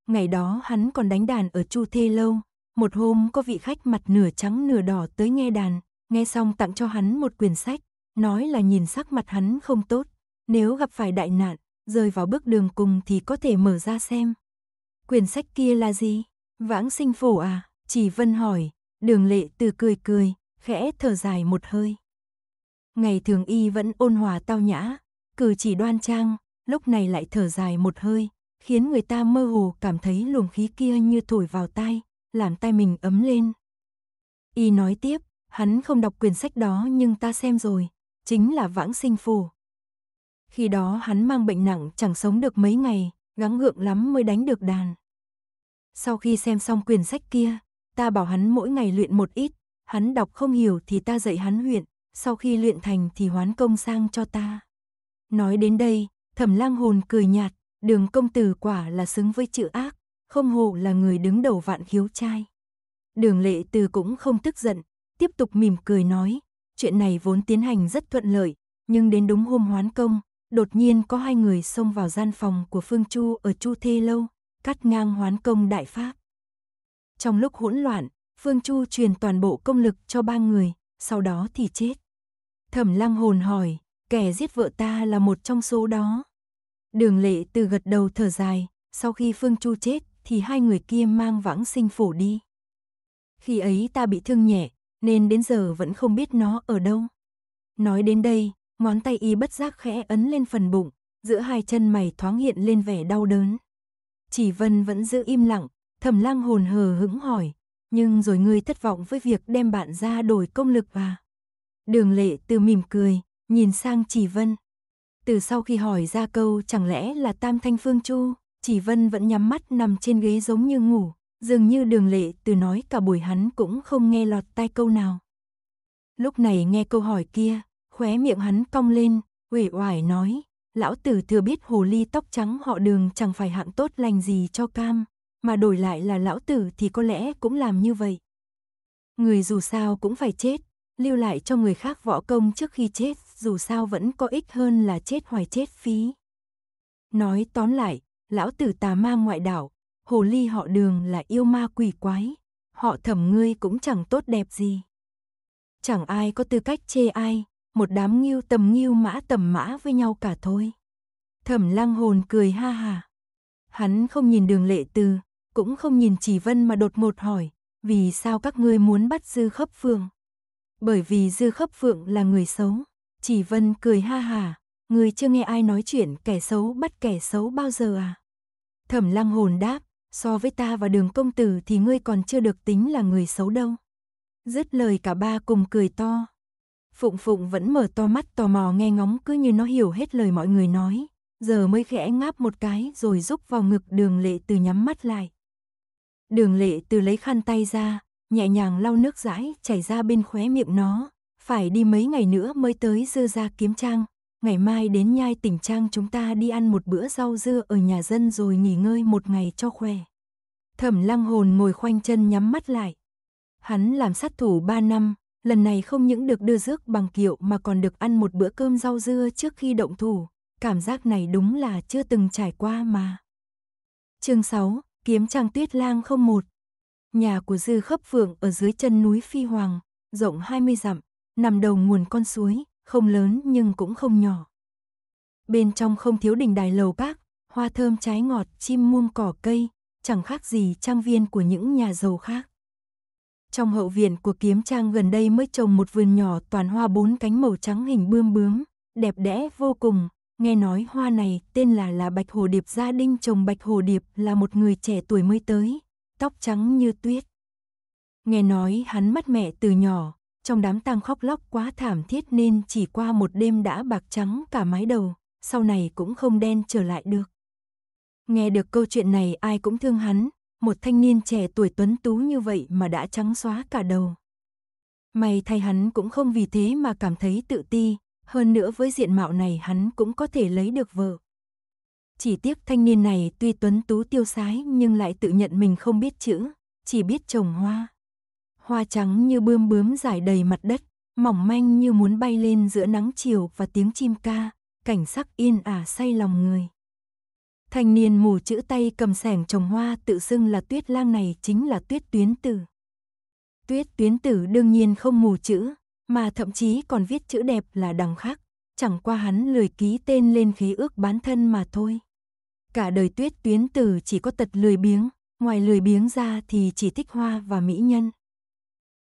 Ngày đó hắn còn đánh đàn ở Chu Thê Lâu, một hôm có vị khách mặt nửa trắng nửa đỏ tới nghe đàn, nghe xong tặng cho hắn một quyển sách, nói là nhìn sắc mặt hắn không tốt, nếu gặp phải đại nạn, rơi vào bước đường cùng thì có thể mở ra xem. Quyển sách kia là gì? Vãng sinh phổ à? Chỉ Vân hỏi, đường lệ từ cười cười, khẽ thở dài một hơi. Ngày thường y vẫn ôn hòa tao nhã, cử chỉ đoan trang, lúc này lại thở dài một hơi, khiến người ta mơ hồ cảm thấy luồng khí kia như thổi vào tai, làm tai mình ấm lên. Y nói tiếp, hắn không đọc quyển sách đó nhưng ta xem rồi, chính là vãng sinh phù. Khi đó hắn mang bệnh nặng chẳng sống được mấy ngày, gắng gượng lắm mới đánh được đàn. Sau khi xem xong quyển sách kia, ta bảo hắn mỗi ngày luyện một ít, hắn đọc không hiểu thì ta dạy hắn luyện, sau khi luyện thành thì hoán công sang cho ta. Nói đến đây, thẩm lang hồn cười nhạt, đường công tử quả là xứng với chữ ác, không hồ là người đứng đầu vạn khiếu trai. Đường lệ từ cũng không tức giận, tiếp tục mỉm cười nói, chuyện này vốn tiến hành rất thuận lợi, nhưng đến đúng hôm hoán công, đột nhiên có hai người xông vào gian phòng của Phương Chu ở Chu Thê Lâu, cắt ngang hoán công đại pháp. Trong lúc hỗn loạn, Phương Chu truyền toàn bộ công lực cho ba người, sau đó thì chết. Thẩm lăng hồn hỏi, kẻ giết vợ ta là một trong số đó. Đường lệ từ gật đầu thở dài, sau khi Phương Chu chết thì hai người kia mang vãng sinh phổ đi. Khi ấy ta bị thương nhẹ, nên đến giờ vẫn không biết nó ở đâu. Nói đến đây, ngón tay y bất giác khẽ ấn lên phần bụng, giữa hai chân mày thoáng hiện lên vẻ đau đớn. Chỉ Vân vẫn giữ im lặng, thầm lăng hồn hờ hững hỏi, nhưng rồi ngươi thất vọng với việc đem bạn ra đổi công lực và Đường lệ từ mỉm cười, nhìn sang chỉ Vân từ sau khi hỏi ra câu chẳng lẽ là Tam Thanh Phương Chu, chỉ Vân vẫn nhắm mắt nằm trên ghế giống như ngủ, dường như đường lệ từ nói cả buổi hắn cũng không nghe lọt tai câu nào. Lúc này nghe câu hỏi kia, khóe miệng hắn cong lên, uể oải nói, lão tử thừa biết hồ ly tóc trắng họ đường chẳng phải hạng tốt lành gì cho cam, mà đổi lại là lão tử thì có lẽ cũng làm như vậy. Người dù sao cũng phải chết, lưu lại cho người khác võ công trước khi chết dù sao vẫn có ích hơn là chết hoài chết phí. Nói tóm lại, lão tử tà ma ngoại đảo, hồ ly họ đường là yêu ma quỷ quái, họ thẩm ngươi cũng chẳng tốt đẹp gì. Chẳng ai có tư cách chê ai, một đám nghiêu tầm nghiêu mã tầm mã với nhau cả thôi. Thẩm lăng hồn cười ha hà. Hắn không nhìn đường lệ từ cũng không nhìn chỉ vân mà đột một hỏi, vì sao các ngươi muốn bắt dư khấp phượng? Bởi vì dư khấp phượng là người xấu. Chỉ Vân cười ha hà, người chưa nghe ai nói chuyện kẻ xấu bắt kẻ xấu bao giờ à? Thẩm lăng hồn đáp, so với ta và đường công tử thì ngươi còn chưa được tính là người xấu đâu. Dứt lời cả ba cùng cười to. Phụng Phụng vẫn mở to mắt tò mò nghe ngóng cứ như nó hiểu hết lời mọi người nói, giờ mới khẽ ngáp một cái rồi rúc vào ngực đường lệ từ nhắm mắt lại. Đường lệ từ lấy khăn tay ra, nhẹ nhàng lau nước rãi chảy ra bên khóe miệng nó, phải đi mấy ngày nữa mới tới dư ra kiếm trang. Ngày mai đến nhai tỉnh trang chúng ta đi ăn một bữa rau dưa ở nhà dân rồi nghỉ ngơi một ngày cho khỏe. Thẩm lăng hồn ngồi khoanh chân nhắm mắt lại. Hắn làm sát thủ ba năm, lần này không những được đưa rước bằng kiệu mà còn được ăn một bữa cơm rau dưa trước khi động thủ. Cảm giác này đúng là chưa từng trải qua mà. chương 6, Kiếm Trang Tuyết Lang không một Nhà của Dư khớp Phượng ở dưới chân núi Phi Hoàng, rộng 20 dặm, nằm đầu nguồn con suối, không lớn nhưng cũng không nhỏ. Bên trong không thiếu đình đài lầu các, hoa thơm trái ngọt, chim muông cỏ cây, chẳng khác gì trang viên của những nhà giàu khác. Trong hậu viện của kiếm trang gần đây mới trồng một vườn nhỏ toàn hoa bốn cánh màu trắng hình bươm bướm, đẹp đẽ vô cùng. Nghe nói hoa này tên là là Bạch Hồ Điệp gia đinh trồng Bạch Hồ Điệp là một người trẻ tuổi mới tới, tóc trắng như tuyết. Nghe nói hắn mất mẹ từ nhỏ, trong đám tang khóc lóc quá thảm thiết nên chỉ qua một đêm đã bạc trắng cả mái đầu, sau này cũng không đen trở lại được. Nghe được câu chuyện này ai cũng thương hắn, một thanh niên trẻ tuổi tuấn tú như vậy mà đã trắng xóa cả đầu. May thay hắn cũng không vì thế mà cảm thấy tự ti, hơn nữa với diện mạo này hắn cũng có thể lấy được vợ. Chỉ tiếc thanh niên này tuy tuấn tú tiêu sái nhưng lại tự nhận mình không biết chữ, chỉ biết trồng hoa hoa trắng như bươm bướm dài đầy mặt đất, mỏng manh như muốn bay lên giữa nắng chiều và tiếng chim ca, cảnh sắc yên ả say lòng người. Thanh niên mù chữ tay cầm sẻng trồng hoa tự xưng là tuyết lang này chính là tuyết tuyến tử. Tuyết tuyến tử đương nhiên không mù chữ, mà thậm chí còn viết chữ đẹp là đằng khác, chẳng qua hắn lười ký tên lên khí ước bán thân mà thôi. Cả đời tuyết tuyến tử chỉ có tật lười biếng, ngoài lười biếng ra thì chỉ thích hoa và mỹ nhân.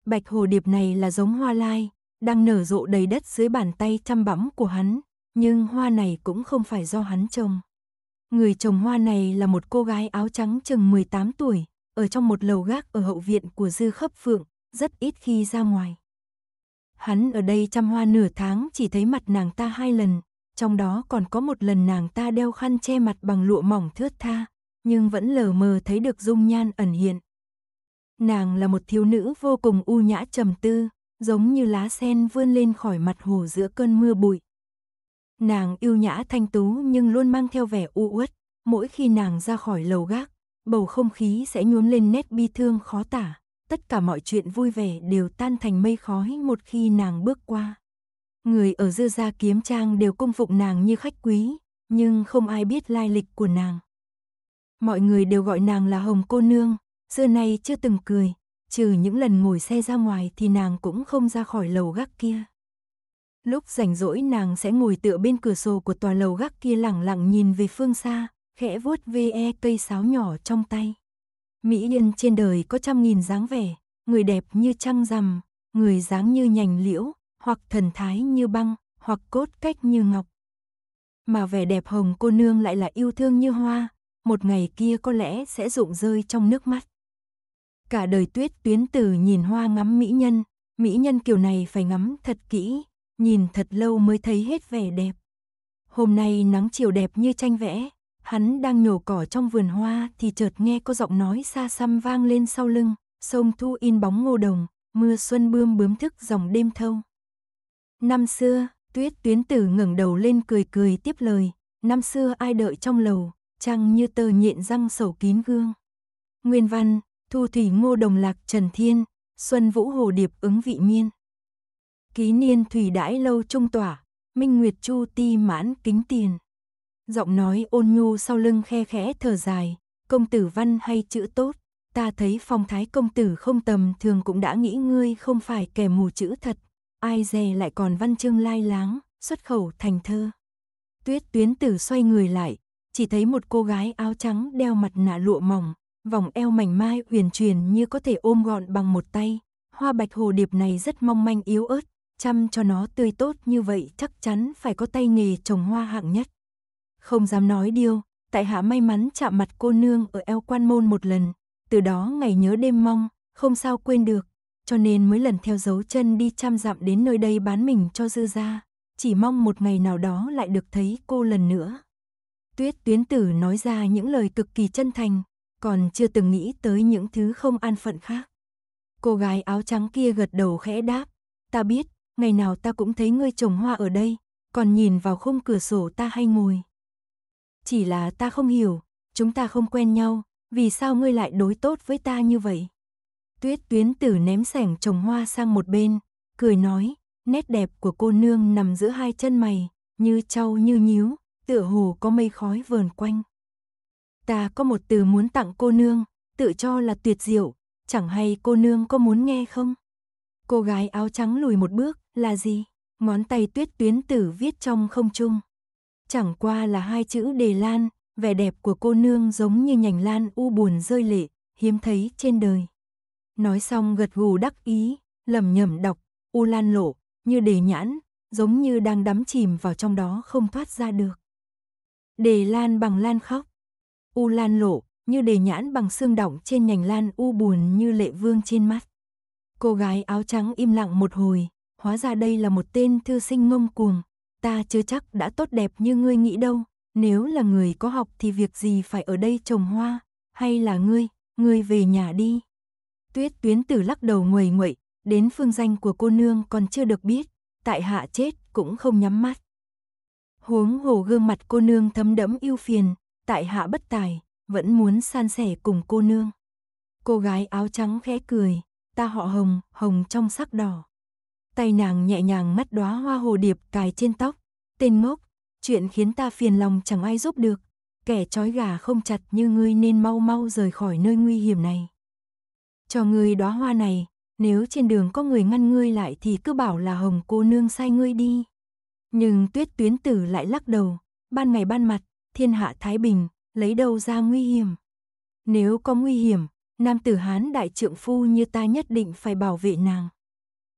Bạch hồ điệp này là giống hoa lai, đang nở rộ đầy đất dưới bàn tay chăm bẵm của hắn, nhưng hoa này cũng không phải do hắn trồng. Người trồng hoa này là một cô gái áo trắng chừng 18 tuổi, ở trong một lầu gác ở hậu viện của Dư Khấp Phượng, rất ít khi ra ngoài. Hắn ở đây chăm hoa nửa tháng chỉ thấy mặt nàng ta hai lần, trong đó còn có một lần nàng ta đeo khăn che mặt bằng lụa mỏng thướt tha, nhưng vẫn lờ mờ thấy được dung nhan ẩn hiện. Nàng là một thiếu nữ vô cùng u nhã trầm tư, giống như lá sen vươn lên khỏi mặt hồ giữa cơn mưa bụi. Nàng yêu nhã thanh tú nhưng luôn mang theo vẻ u uất, mỗi khi nàng ra khỏi lầu gác, bầu không khí sẽ nhuốm lên nét bi thương khó tả, tất cả mọi chuyện vui vẻ đều tan thành mây khói một khi nàng bước qua. Người ở dư gia kiếm trang đều cung phục nàng như khách quý, nhưng không ai biết lai lịch của nàng. Mọi người đều gọi nàng là Hồng Cô Nương, xưa nay chưa từng cười, trừ những lần ngồi xe ra ngoài thì nàng cũng không ra khỏi lầu gác kia. Lúc rảnh rỗi nàng sẽ ngồi tựa bên cửa sổ của tòa lầu gác kia lẳng lặng nhìn về phương xa, khẽ vuốt ve cây sáo nhỏ trong tay. Mỹ nhân trên đời có trăm nghìn dáng vẻ, người đẹp như trăng rằm, người dáng như nhành liễu, hoặc thần thái như băng, hoặc cốt cách như ngọc. Mà vẻ đẹp hồng cô nương lại là yêu thương như hoa, một ngày kia có lẽ sẽ rụng rơi trong nước mắt. Cả đời tuyết tuyến từ nhìn hoa ngắm mỹ nhân, mỹ nhân kiểu này phải ngắm thật kỹ, nhìn thật lâu mới thấy hết vẻ đẹp. Hôm nay nắng chiều đẹp như tranh vẽ, hắn đang nhổ cỏ trong vườn hoa thì chợt nghe có giọng nói xa xăm vang lên sau lưng, sông thu in bóng ngô đồng, mưa xuân bươm bướm thức dòng đêm thâu. Năm xưa, tuyết tuyến tử ngẩng đầu lên cười cười tiếp lời, năm xưa ai đợi trong lầu, trăng như tờ nhện răng sầu kín gương. Nguyên văn, Thu thủy ngô đồng lạc trần thiên, xuân vũ hồ điệp ứng vị miên. Ký niên thủy đãi lâu trung tỏa, minh nguyệt chu ti mãn kính tiền. Giọng nói ôn nhu sau lưng khe khẽ thở dài, công tử văn hay chữ tốt, ta thấy phong thái công tử không tầm thường cũng đã nghĩ ngươi không phải kẻ mù chữ thật, ai dè lại còn văn chương lai láng, xuất khẩu thành thơ. Tuyết tuyến tử xoay người lại, chỉ thấy một cô gái áo trắng đeo mặt nạ lụa mỏng, vòng eo mảnh mai uyển chuyển như có thể ôm gọn bằng một tay. Hoa bạch hồ điệp này rất mong manh yếu ớt, chăm cho nó tươi tốt như vậy chắc chắn phải có tay nghề trồng hoa hạng nhất. Không dám nói điều, tại hạ may mắn chạm mặt cô nương ở eo quan môn một lần, từ đó ngày nhớ đêm mong, không sao quên được, cho nên mới lần theo dấu chân đi chăm dặm đến nơi đây bán mình cho dư gia, chỉ mong một ngày nào đó lại được thấy cô lần nữa. Tuyết tuyến tử nói ra những lời cực kỳ chân thành, còn chưa từng nghĩ tới những thứ không an phận khác. Cô gái áo trắng kia gật đầu khẽ đáp, ta biết, ngày nào ta cũng thấy ngươi trồng hoa ở đây, còn nhìn vào khung cửa sổ ta hay ngồi. Chỉ là ta không hiểu, chúng ta không quen nhau, vì sao ngươi lại đối tốt với ta như vậy? Tuyết tuyến tử ném sẻng trồng hoa sang một bên, cười nói, nét đẹp của cô nương nằm giữa hai chân mày, như trâu như nhíu, tựa hồ có mây khói vờn quanh ta có một từ muốn tặng cô nương, tự cho là tuyệt diệu, chẳng hay cô nương có muốn nghe không? Cô gái áo trắng lùi một bước, là gì? Ngón tay tuyết tuyến tử viết trong không trung. Chẳng qua là hai chữ đề lan, vẻ đẹp của cô nương giống như nhành lan u buồn rơi lệ, hiếm thấy trên đời. Nói xong gật gù đắc ý, lầm nhầm đọc, u lan lộ, như đề nhãn, giống như đang đắm chìm vào trong đó không thoát ra được. Đề lan bằng lan khóc, u lan lộ, như đề nhãn bằng xương động trên nhành lan u buồn như lệ vương trên mắt. Cô gái áo trắng im lặng một hồi, hóa ra đây là một tên thư sinh ngông cuồng, ta chưa chắc đã tốt đẹp như ngươi nghĩ đâu, nếu là người có học thì việc gì phải ở đây trồng hoa, hay là ngươi, ngươi về nhà đi. Tuyết tuyến tử lắc đầu nguầy nguậy, đến phương danh của cô nương còn chưa được biết, tại hạ chết cũng không nhắm mắt. Huống hồ gương mặt cô nương thấm đẫm yêu phiền, tại hạ bất tài, vẫn muốn san sẻ cùng cô nương. Cô gái áo trắng khẽ cười, ta họ hồng, hồng trong sắc đỏ. Tay nàng nhẹ nhàng mắt đóa hoa hồ điệp cài trên tóc, tên mốc, chuyện khiến ta phiền lòng chẳng ai giúp được, kẻ trói gà không chặt như ngươi nên mau mau rời khỏi nơi nguy hiểm này. Cho ngươi đóa hoa này, nếu trên đường có người ngăn ngươi lại thì cứ bảo là hồng cô nương sai ngươi đi. Nhưng tuyết tuyến tử lại lắc đầu, ban ngày ban mặt, thiên hạ thái bình, lấy đâu ra nguy hiểm. Nếu có nguy hiểm, nam tử Hán đại trượng phu như ta nhất định phải bảo vệ nàng.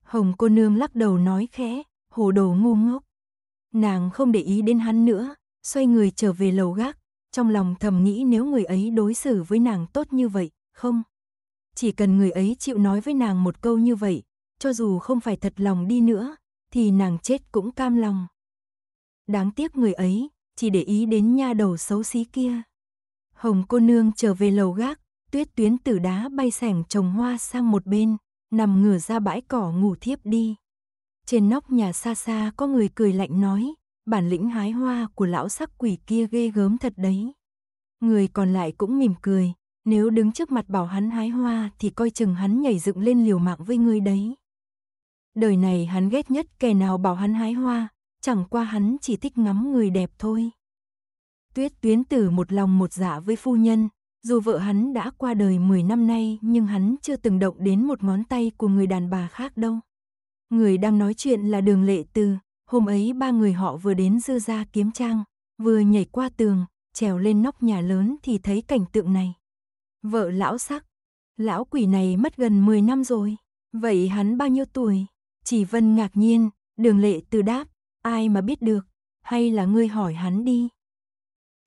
Hồng cô nương lắc đầu nói khẽ, hồ đồ ngu ngốc. Nàng không để ý đến hắn nữa, xoay người trở về lầu gác, trong lòng thầm nghĩ nếu người ấy đối xử với nàng tốt như vậy, không. Chỉ cần người ấy chịu nói với nàng một câu như vậy, cho dù không phải thật lòng đi nữa, thì nàng chết cũng cam lòng. Đáng tiếc người ấy, chỉ để ý đến nha đầu xấu xí kia. Hồng cô nương trở về lầu gác, tuyết tuyến tử đá bay sẻng trồng hoa sang một bên, nằm ngửa ra bãi cỏ ngủ thiếp đi. Trên nóc nhà xa xa có người cười lạnh nói, bản lĩnh hái hoa của lão sắc quỷ kia ghê gớm thật đấy. Người còn lại cũng mỉm cười, nếu đứng trước mặt bảo hắn hái hoa thì coi chừng hắn nhảy dựng lên liều mạng với người đấy. Đời này hắn ghét nhất kẻ nào bảo hắn hái hoa, chẳng qua hắn chỉ thích ngắm người đẹp thôi. Tuyết tuyến tử một lòng một dạ với phu nhân, dù vợ hắn đã qua đời 10 năm nay nhưng hắn chưa từng động đến một ngón tay của người đàn bà khác đâu. Người đang nói chuyện là đường lệ từ, hôm ấy ba người họ vừa đến dư ra kiếm trang, vừa nhảy qua tường, trèo lên nóc nhà lớn thì thấy cảnh tượng này. Vợ lão sắc, lão quỷ này mất gần 10 năm rồi, vậy hắn bao nhiêu tuổi? Chỉ Vân ngạc nhiên, đường lệ từ đáp, ai mà biết được, hay là ngươi hỏi hắn đi.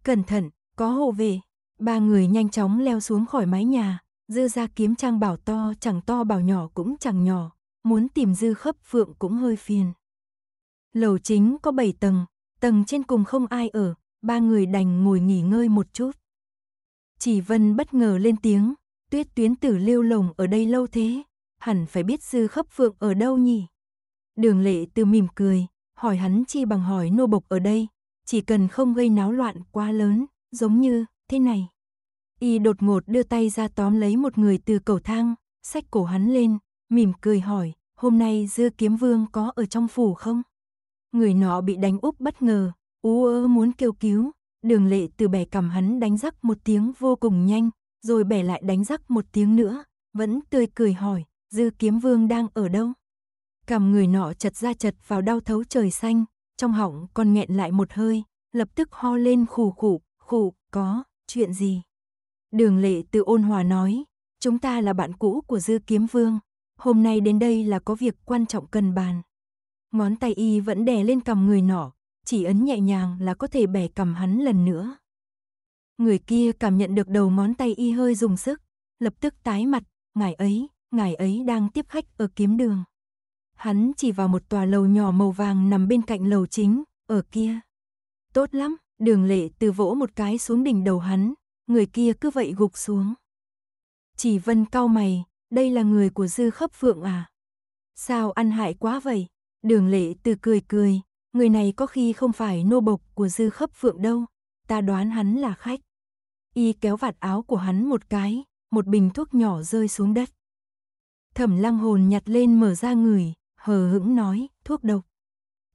Cẩn thận, có hộ vệ, ba người nhanh chóng leo xuống khỏi mái nhà, dư ra kiếm trang bảo to chẳng to bảo nhỏ cũng chẳng nhỏ, muốn tìm dư khấp phượng cũng hơi phiền. Lầu chính có bảy tầng, tầng trên cùng không ai ở, ba người đành ngồi nghỉ ngơi một chút. Chỉ Vân bất ngờ lên tiếng, tuyết tuyến tử lêu lồng ở đây lâu thế, hẳn phải biết dư khấp phượng ở đâu nhỉ? Đường lệ từ mỉm cười, hỏi hắn chi bằng hỏi nô bộc ở đây, chỉ cần không gây náo loạn quá lớn, giống như thế này. Y đột ngột đưa tay ra tóm lấy một người từ cầu thang, xách cổ hắn lên, mỉm cười hỏi, hôm nay dư kiếm vương có ở trong phủ không? Người nọ bị đánh úp bất ngờ, ú ơ muốn kêu cứu, đường lệ từ bẻ cầm hắn đánh rắc một tiếng vô cùng nhanh, rồi bẻ lại đánh rắc một tiếng nữa, vẫn tươi cười hỏi, dư kiếm vương đang ở đâu? Cầm người nọ chật ra chật vào đau thấu trời xanh, trong họng còn nghẹn lại một hơi, lập tức ho lên khủ khủ, khủ, có, chuyện gì? Đường lệ từ ôn hòa nói, chúng ta là bạn cũ của Dư Kiếm Vương, hôm nay đến đây là có việc quan trọng cần bàn. Ngón tay y vẫn đè lên cầm người nọ, chỉ ấn nhẹ nhàng là có thể bẻ cầm hắn lần nữa. Người kia cảm nhận được đầu ngón tay y hơi dùng sức, lập tức tái mặt, ngài ấy, ngài ấy đang tiếp khách ở kiếm đường. Hắn chỉ vào một tòa lầu nhỏ màu vàng nằm bên cạnh lầu chính, ở kia. Tốt lắm, đường lệ từ vỗ một cái xuống đỉnh đầu hắn, người kia cứ vậy gục xuống. Chỉ vân cao mày, đây là người của dư khấp phượng à? Sao ăn hại quá vậy? Đường lệ từ cười cười, người này có khi không phải nô bộc của dư khấp phượng đâu, ta đoán hắn là khách. Y kéo vạt áo của hắn một cái, một bình thuốc nhỏ rơi xuống đất. Thẩm lăng hồn nhặt lên mở ra người, hờ hững nói, thuốc độc.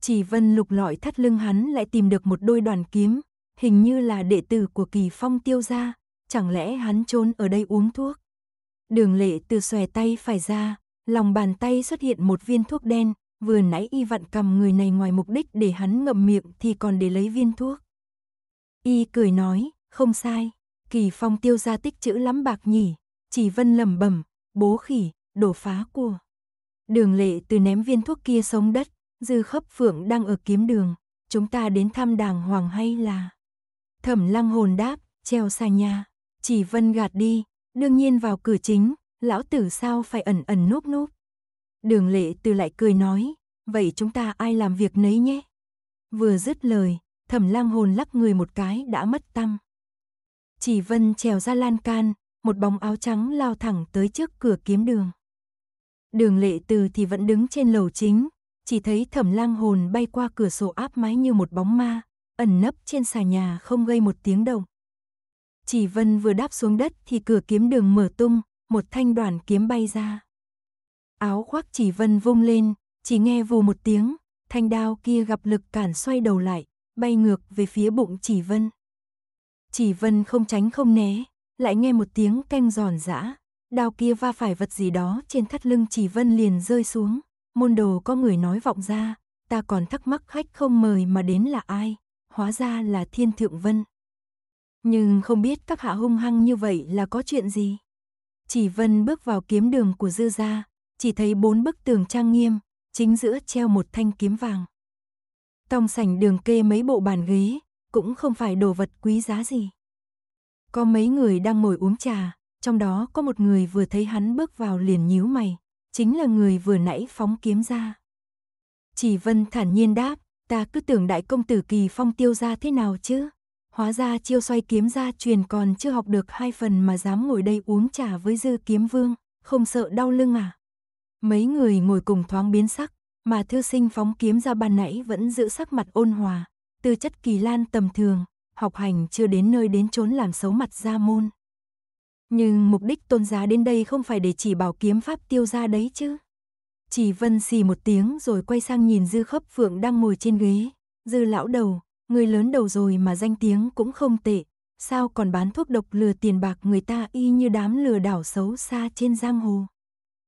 Chỉ vân lục lọi thắt lưng hắn lại tìm được một đôi đoàn kiếm, hình như là đệ tử của kỳ phong tiêu gia, chẳng lẽ hắn trốn ở đây uống thuốc. Đường lệ từ xòe tay phải ra, lòng bàn tay xuất hiện một viên thuốc đen, vừa nãy y vặn cầm người này ngoài mục đích để hắn ngậm miệng thì còn để lấy viên thuốc. Y cười nói, không sai, kỳ phong tiêu gia tích chữ lắm bạc nhỉ, chỉ vân lẩm bẩm, bố khỉ, đổ phá của. Đường lệ từ ném viên thuốc kia sống đất, dư khấp phượng đang ở kiếm đường, chúng ta đến thăm đàng hoàng hay là... Thẩm lăng hồn đáp, treo xa nhà, chỉ vân gạt đi, đương nhiên vào cửa chính, lão tử sao phải ẩn ẩn núp núp. Đường lệ từ lại cười nói, vậy chúng ta ai làm việc nấy nhé. Vừa dứt lời, thẩm lăng hồn lắc người một cái đã mất tâm. Chỉ vân trèo ra lan can, một bóng áo trắng lao thẳng tới trước cửa kiếm đường. Đường lệ từ thì vẫn đứng trên lầu chính, chỉ thấy thẩm lang hồn bay qua cửa sổ áp mái như một bóng ma, ẩn nấp trên xà nhà không gây một tiếng động. Chỉ vân vừa đáp xuống đất thì cửa kiếm đường mở tung, một thanh đoàn kiếm bay ra. Áo khoác chỉ vân vung lên, chỉ nghe vù một tiếng, thanh đao kia gặp lực cản xoay đầu lại, bay ngược về phía bụng chỉ vân. Chỉ vân không tránh không né, lại nghe một tiếng canh giòn giã, đao kia va phải vật gì đó trên thắt lưng chỉ vân liền rơi xuống, môn đồ có người nói vọng ra, ta còn thắc mắc khách không mời mà đến là ai, hóa ra là thiên thượng vân. Nhưng không biết các hạ hung hăng như vậy là có chuyện gì. Chỉ vân bước vào kiếm đường của dư gia, chỉ thấy bốn bức tường trang nghiêm, chính giữa treo một thanh kiếm vàng. Tòng sảnh đường kê mấy bộ bàn ghế, cũng không phải đồ vật quý giá gì. Có mấy người đang ngồi uống trà, trong đó có một người vừa thấy hắn bước vào liền nhíu mày, chính là người vừa nãy phóng kiếm ra. Chỉ Vân thản nhiên đáp, ta cứ tưởng đại công tử kỳ phong tiêu ra thế nào chứ? Hóa ra chiêu xoay kiếm ra truyền còn chưa học được hai phần mà dám ngồi đây uống trà với dư kiếm vương, không sợ đau lưng à? Mấy người ngồi cùng thoáng biến sắc, mà thư sinh phóng kiếm ra ban nãy vẫn giữ sắc mặt ôn hòa, tư chất kỳ lan tầm thường, học hành chưa đến nơi đến chốn làm xấu mặt ra môn. Nhưng mục đích tôn giá đến đây không phải để chỉ bảo kiếm pháp tiêu ra đấy chứ. Chỉ vân xì một tiếng rồi quay sang nhìn dư khớp phượng đang ngồi trên ghế. Dư lão đầu, người lớn đầu rồi mà danh tiếng cũng không tệ. Sao còn bán thuốc độc lừa tiền bạc người ta y như đám lừa đảo xấu xa trên giang hồ.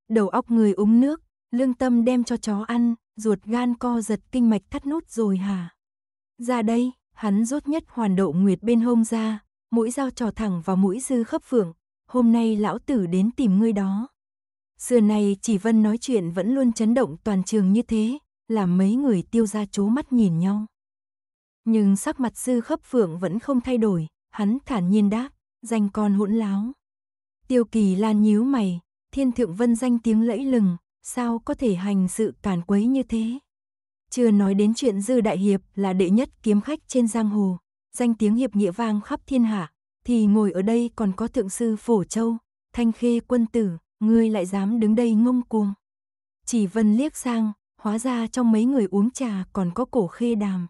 Đầu óc người uống nước, lương tâm đem cho chó ăn, ruột gan co giật kinh mạch thắt nút rồi hả? Ra đây, hắn rốt nhất hoàn độ nguyệt bên hông ra, mũi dao trò thẳng vào mũi dư khớp phượng, hôm nay lão tử đến tìm ngươi đó. Xưa nay chỉ Vân nói chuyện vẫn luôn chấn động toàn trường như thế, làm mấy người tiêu ra chố mắt nhìn nhau. Nhưng sắc mặt sư khấp phượng vẫn không thay đổi, hắn thản nhiên đáp, danh con hỗn láo. Tiêu kỳ lan nhíu mày, thiên thượng vân danh tiếng lẫy lừng, sao có thể hành sự càn quấy như thế. Chưa nói đến chuyện dư đại hiệp là đệ nhất kiếm khách trên giang hồ, danh tiếng hiệp nghĩa vang khắp thiên hạ, thì ngồi ở đây còn có thượng sư Phổ Châu, Thanh Khê quân tử, ngươi lại dám đứng đây ngông cuồng. Chỉ Vân liếc sang, hóa ra trong mấy người uống trà còn có cổ khê đàm.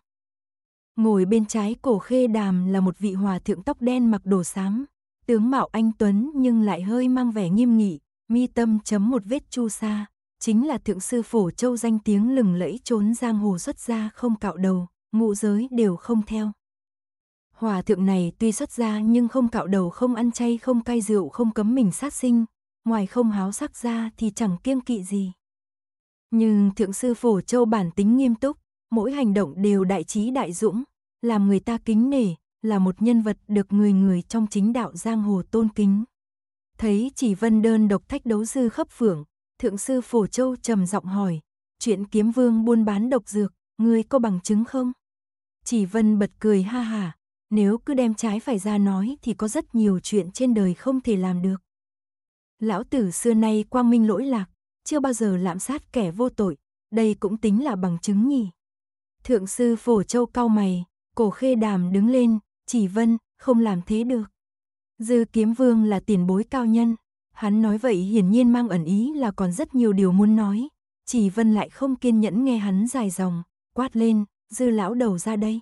Ngồi bên trái cổ khê đàm là một vị hòa thượng tóc đen mặc đồ xám, tướng mạo anh Tuấn nhưng lại hơi mang vẻ nghiêm nghị, mi tâm chấm một vết chu sa, chính là thượng sư phổ châu danh tiếng lừng lẫy trốn giang hồ xuất gia không cạo đầu, ngụ giới đều không theo. Hòa thượng này tuy xuất gia nhưng không cạo đầu, không ăn chay, không cai rượu, không cấm mình sát sinh, ngoài không háo sắc ra thì chẳng kiêng kỵ gì. Nhưng thượng sư Phổ Châu bản tính nghiêm túc, mỗi hành động đều đại trí đại dũng, làm người ta kính nể, là một nhân vật được người người trong chính đạo giang hồ tôn kính. Thấy chỉ vân đơn độc thách đấu dư khắp phượng, thượng sư Phổ Châu trầm giọng hỏi, chuyện kiếm vương buôn bán độc dược, ngươi có bằng chứng không? Chỉ vân bật cười ha hà, nếu cứ đem trái phải ra nói thì có rất nhiều chuyện trên đời không thể làm được. Lão tử xưa nay quang minh lỗi lạc, chưa bao giờ lạm sát kẻ vô tội, đây cũng tính là bằng chứng nhỉ. Thượng sư phổ châu cao mày, cổ khê đàm đứng lên, chỉ vân, không làm thế được. Dư kiếm vương là tiền bối cao nhân, hắn nói vậy hiển nhiên mang ẩn ý là còn rất nhiều điều muốn nói. Chỉ vân lại không kiên nhẫn nghe hắn dài dòng, quát lên, dư lão đầu ra đây.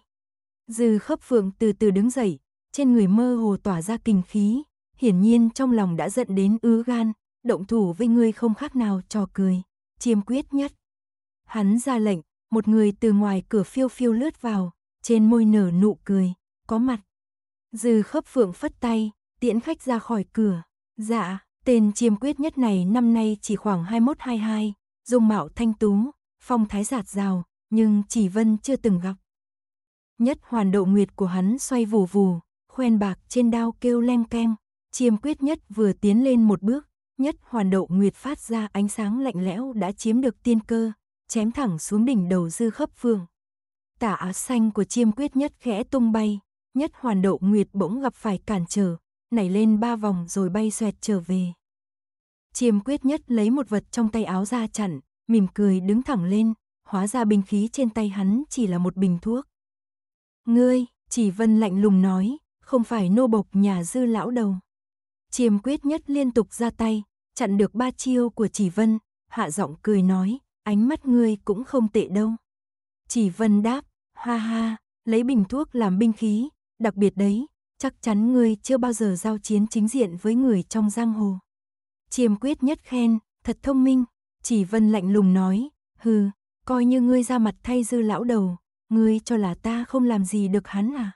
Dư khớp phượng từ từ đứng dậy, trên người mơ hồ tỏa ra kinh khí, hiển nhiên trong lòng đã giận đến ứ gan, động thủ với ngươi không khác nào trò cười, chiêm quyết nhất. Hắn ra lệnh, một người từ ngoài cửa phiêu phiêu lướt vào, trên môi nở nụ cười, có mặt. Dư khớp phượng phất tay, tiễn khách ra khỏi cửa. Dạ, tên chiêm quyết nhất này năm nay chỉ khoảng 21-22, dung mạo thanh tú, phong thái giạt rào, nhưng chỉ vân chưa từng gặp. Nhất hoàn độ nguyệt của hắn xoay vù vù, khoen bạc trên đao kêu leng keng, chiêm quyết nhất vừa tiến lên một bước, nhất hoàn độ nguyệt phát ra ánh sáng lạnh lẽo đã chiếm được tiên cơ, chém thẳng xuống đỉnh đầu dư khắp phương. Tả áo xanh của chiêm quyết nhất khẽ tung bay, nhất hoàn độ nguyệt bỗng gặp phải cản trở, nảy lên ba vòng rồi bay xoẹt trở về. Chiêm quyết nhất lấy một vật trong tay áo ra chặn, mỉm cười đứng thẳng lên, hóa ra binh khí trên tay hắn chỉ là một bình thuốc. Ngươi, chỉ vân lạnh lùng nói, không phải nô bộc nhà dư lão đầu. Chiêm quyết nhất liên tục ra tay, chặn được ba chiêu của chỉ vân, hạ giọng cười nói, ánh mắt ngươi cũng không tệ đâu. Chỉ vân đáp, ha ha, lấy bình thuốc làm binh khí, đặc biệt đấy, chắc chắn ngươi chưa bao giờ giao chiến chính diện với người trong giang hồ. Chiêm quyết nhất khen, thật thông minh, chỉ vân lạnh lùng nói, hừ, coi như ngươi ra mặt thay dư lão đầu, ngươi cho là ta không làm gì được hắn à?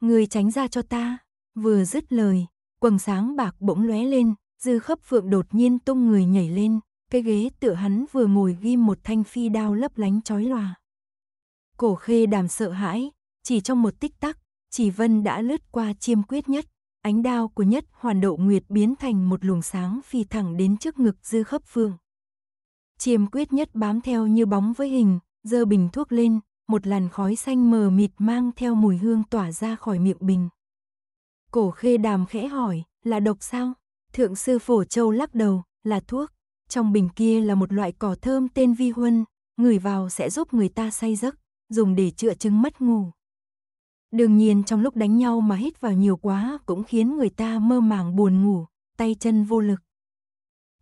Ngươi tránh ra cho ta, vừa dứt lời, quầng sáng bạc bỗng lóe lên, dư khớp phượng đột nhiên tung người nhảy lên, cái ghế tựa hắn vừa ngồi ghim một thanh phi đao lấp lánh chói lòa. Cổ khê đàm sợ hãi, chỉ trong một tích tắc, chỉ vân đã lướt qua chiêm quyết nhất, ánh đao của nhất hoàn độ nguyệt biến thành một luồng sáng phi thẳng đến trước ngực dư khớp phượng. Chiêm quyết nhất bám theo như bóng với hình, giơ bình thuốc lên, một làn khói xanh mờ mịt mang theo mùi hương tỏa ra khỏi miệng bình. Cổ khê đàm khẽ hỏi, là độc sao? Thượng sư phổ châu lắc đầu, là thuốc. Trong bình kia là một loại cỏ thơm tên vi huân, người vào sẽ giúp người ta say giấc, dùng để chữa chứng mất ngủ. Đương nhiên trong lúc đánh nhau mà hít vào nhiều quá cũng khiến người ta mơ màng buồn ngủ, tay chân vô lực.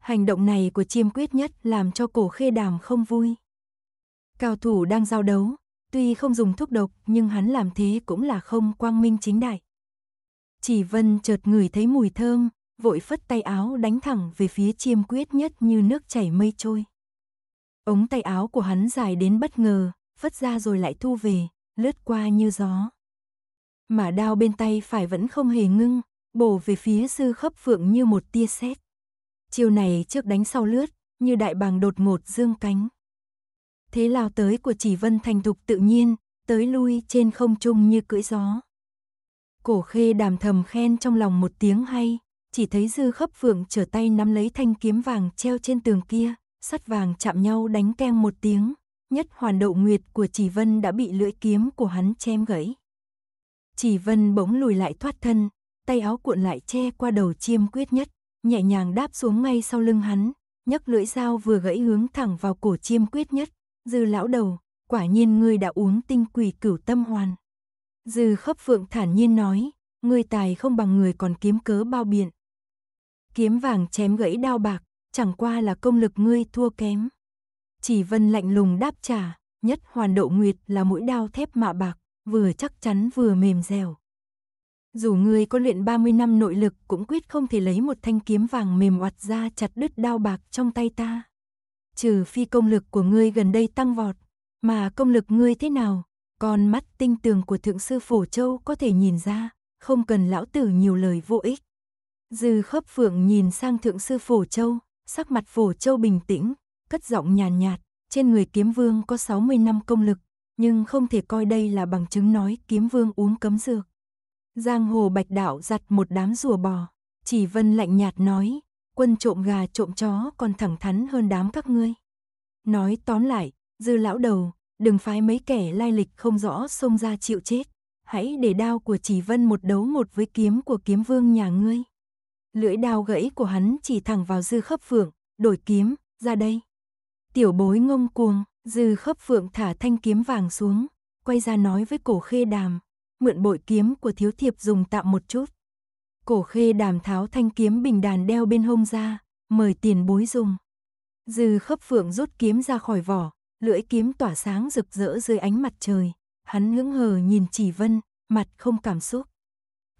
Hành động này của chiêm quyết nhất làm cho cổ khê đàm không vui. Cao thủ đang giao đấu, Tuy không dùng thuốc độc, nhưng hắn làm thế cũng là không quang minh chính đại. Chỉ Vân chợt ngửi thấy mùi thơm, vội phất tay áo đánh thẳng về phía chiêm quyết nhất như nước chảy mây trôi. Ống tay áo của hắn dài đến bất ngờ, phất ra rồi lại thu về, lướt qua như gió. Mà đao bên tay phải vẫn không hề ngưng, bổ về phía sư khớp phượng như một tia sét. Chiều này trước đánh sau lướt, như đại bàng đột ngột dương cánh thế lao tới của chỉ vân thành thục tự nhiên, tới lui trên không trung như cưỡi gió. Cổ khê đàm thầm khen trong lòng một tiếng hay, chỉ thấy dư khấp phượng trở tay nắm lấy thanh kiếm vàng treo trên tường kia, sắt vàng chạm nhau đánh keng một tiếng, nhất hoàn đậu nguyệt của chỉ vân đã bị lưỡi kiếm của hắn chém gãy. Chỉ vân bỗng lùi lại thoát thân, tay áo cuộn lại che qua đầu chiêm quyết nhất, nhẹ nhàng đáp xuống ngay sau lưng hắn, nhấc lưỡi dao vừa gãy hướng thẳng vào cổ chiêm quyết nhất, Dư lão đầu, quả nhiên ngươi đã uống tinh quỷ cửu tâm hoàn. Dư khấp phượng thản nhiên nói, ngươi tài không bằng người còn kiếm cớ bao biện. Kiếm vàng chém gãy đao bạc, chẳng qua là công lực ngươi thua kém. Chỉ vân lạnh lùng đáp trả, nhất hoàn độ nguyệt là mũi đao thép mạ bạc, vừa chắc chắn vừa mềm dẻo. Dù ngươi có luyện 30 năm nội lực cũng quyết không thể lấy một thanh kiếm vàng mềm oặt ra chặt đứt đao bạc trong tay ta trừ phi công lực của ngươi gần đây tăng vọt, mà công lực ngươi thế nào, con mắt tinh tường của thượng sư Phổ Châu có thể nhìn ra, không cần lão tử nhiều lời vô ích. Dư khớp phượng nhìn sang thượng sư Phổ Châu, sắc mặt Phổ Châu bình tĩnh, cất giọng nhàn nhạt, nhạt, trên người kiếm vương có 60 năm công lực, nhưng không thể coi đây là bằng chứng nói kiếm vương uống cấm dược. Giang hồ bạch đạo giặt một đám rùa bò, chỉ vân lạnh nhạt nói, quân trộm gà trộm chó còn thẳng thắn hơn đám các ngươi. Nói tóm lại, dư lão đầu, đừng phái mấy kẻ lai lịch không rõ xông ra chịu chết. Hãy để đao của chỉ vân một đấu một với kiếm của kiếm vương nhà ngươi. Lưỡi đao gãy của hắn chỉ thẳng vào dư khớp phượng, đổi kiếm, ra đây. Tiểu bối ngông cuồng, dư khớp phượng thả thanh kiếm vàng xuống, quay ra nói với cổ khê đàm, mượn bội kiếm của thiếu thiệp dùng tạm một chút. Cổ khê đàm tháo thanh kiếm bình đàn đeo bên hông ra, mời tiền bối dùng. Dư khấp phượng rút kiếm ra khỏi vỏ, lưỡi kiếm tỏa sáng rực rỡ dưới ánh mặt trời. Hắn hững hờ nhìn chỉ vân, mặt không cảm xúc.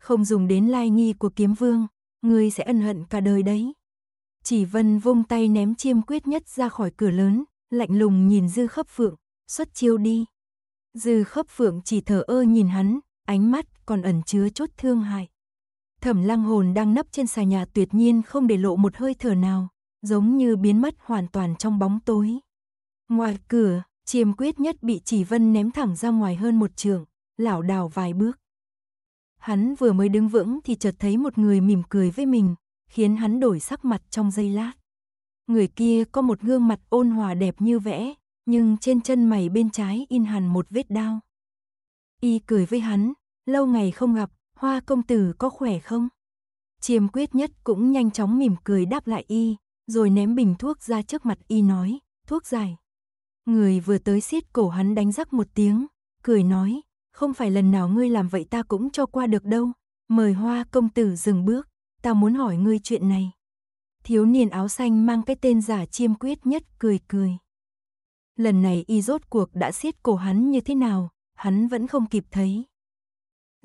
Không dùng đến lai nghi của kiếm vương, ngươi sẽ ân hận cả đời đấy. Chỉ vân vung tay ném chiêm quyết nhất ra khỏi cửa lớn, lạnh lùng nhìn dư khấp phượng, xuất chiêu đi. Dư khấp phượng chỉ thở ơ nhìn hắn, ánh mắt còn ẩn chứa chút thương hại. Thẩm lăng hồn đang nấp trên xà nhà tuyệt nhiên không để lộ một hơi thở nào, giống như biến mất hoàn toàn trong bóng tối. Ngoài cửa, chiêm quyết nhất bị chỉ vân ném thẳng ra ngoài hơn một trường, lảo đảo vài bước. Hắn vừa mới đứng vững thì chợt thấy một người mỉm cười với mình, khiến hắn đổi sắc mặt trong giây lát. Người kia có một gương mặt ôn hòa đẹp như vẽ, nhưng trên chân mày bên trái in hẳn một vết đau. Y cười với hắn, lâu ngày không gặp, hoa công tử có khỏe không? Chiêm quyết nhất cũng nhanh chóng mỉm cười đáp lại y, rồi ném bình thuốc ra trước mặt y nói, thuốc dài. Người vừa tới xiết cổ hắn đánh rắc một tiếng, cười nói, không phải lần nào ngươi làm vậy ta cũng cho qua được đâu. Mời hoa công tử dừng bước, ta muốn hỏi ngươi chuyện này. Thiếu niên áo xanh mang cái tên giả chiêm quyết nhất cười cười. Lần này y rốt cuộc đã xiết cổ hắn như thế nào, hắn vẫn không kịp thấy.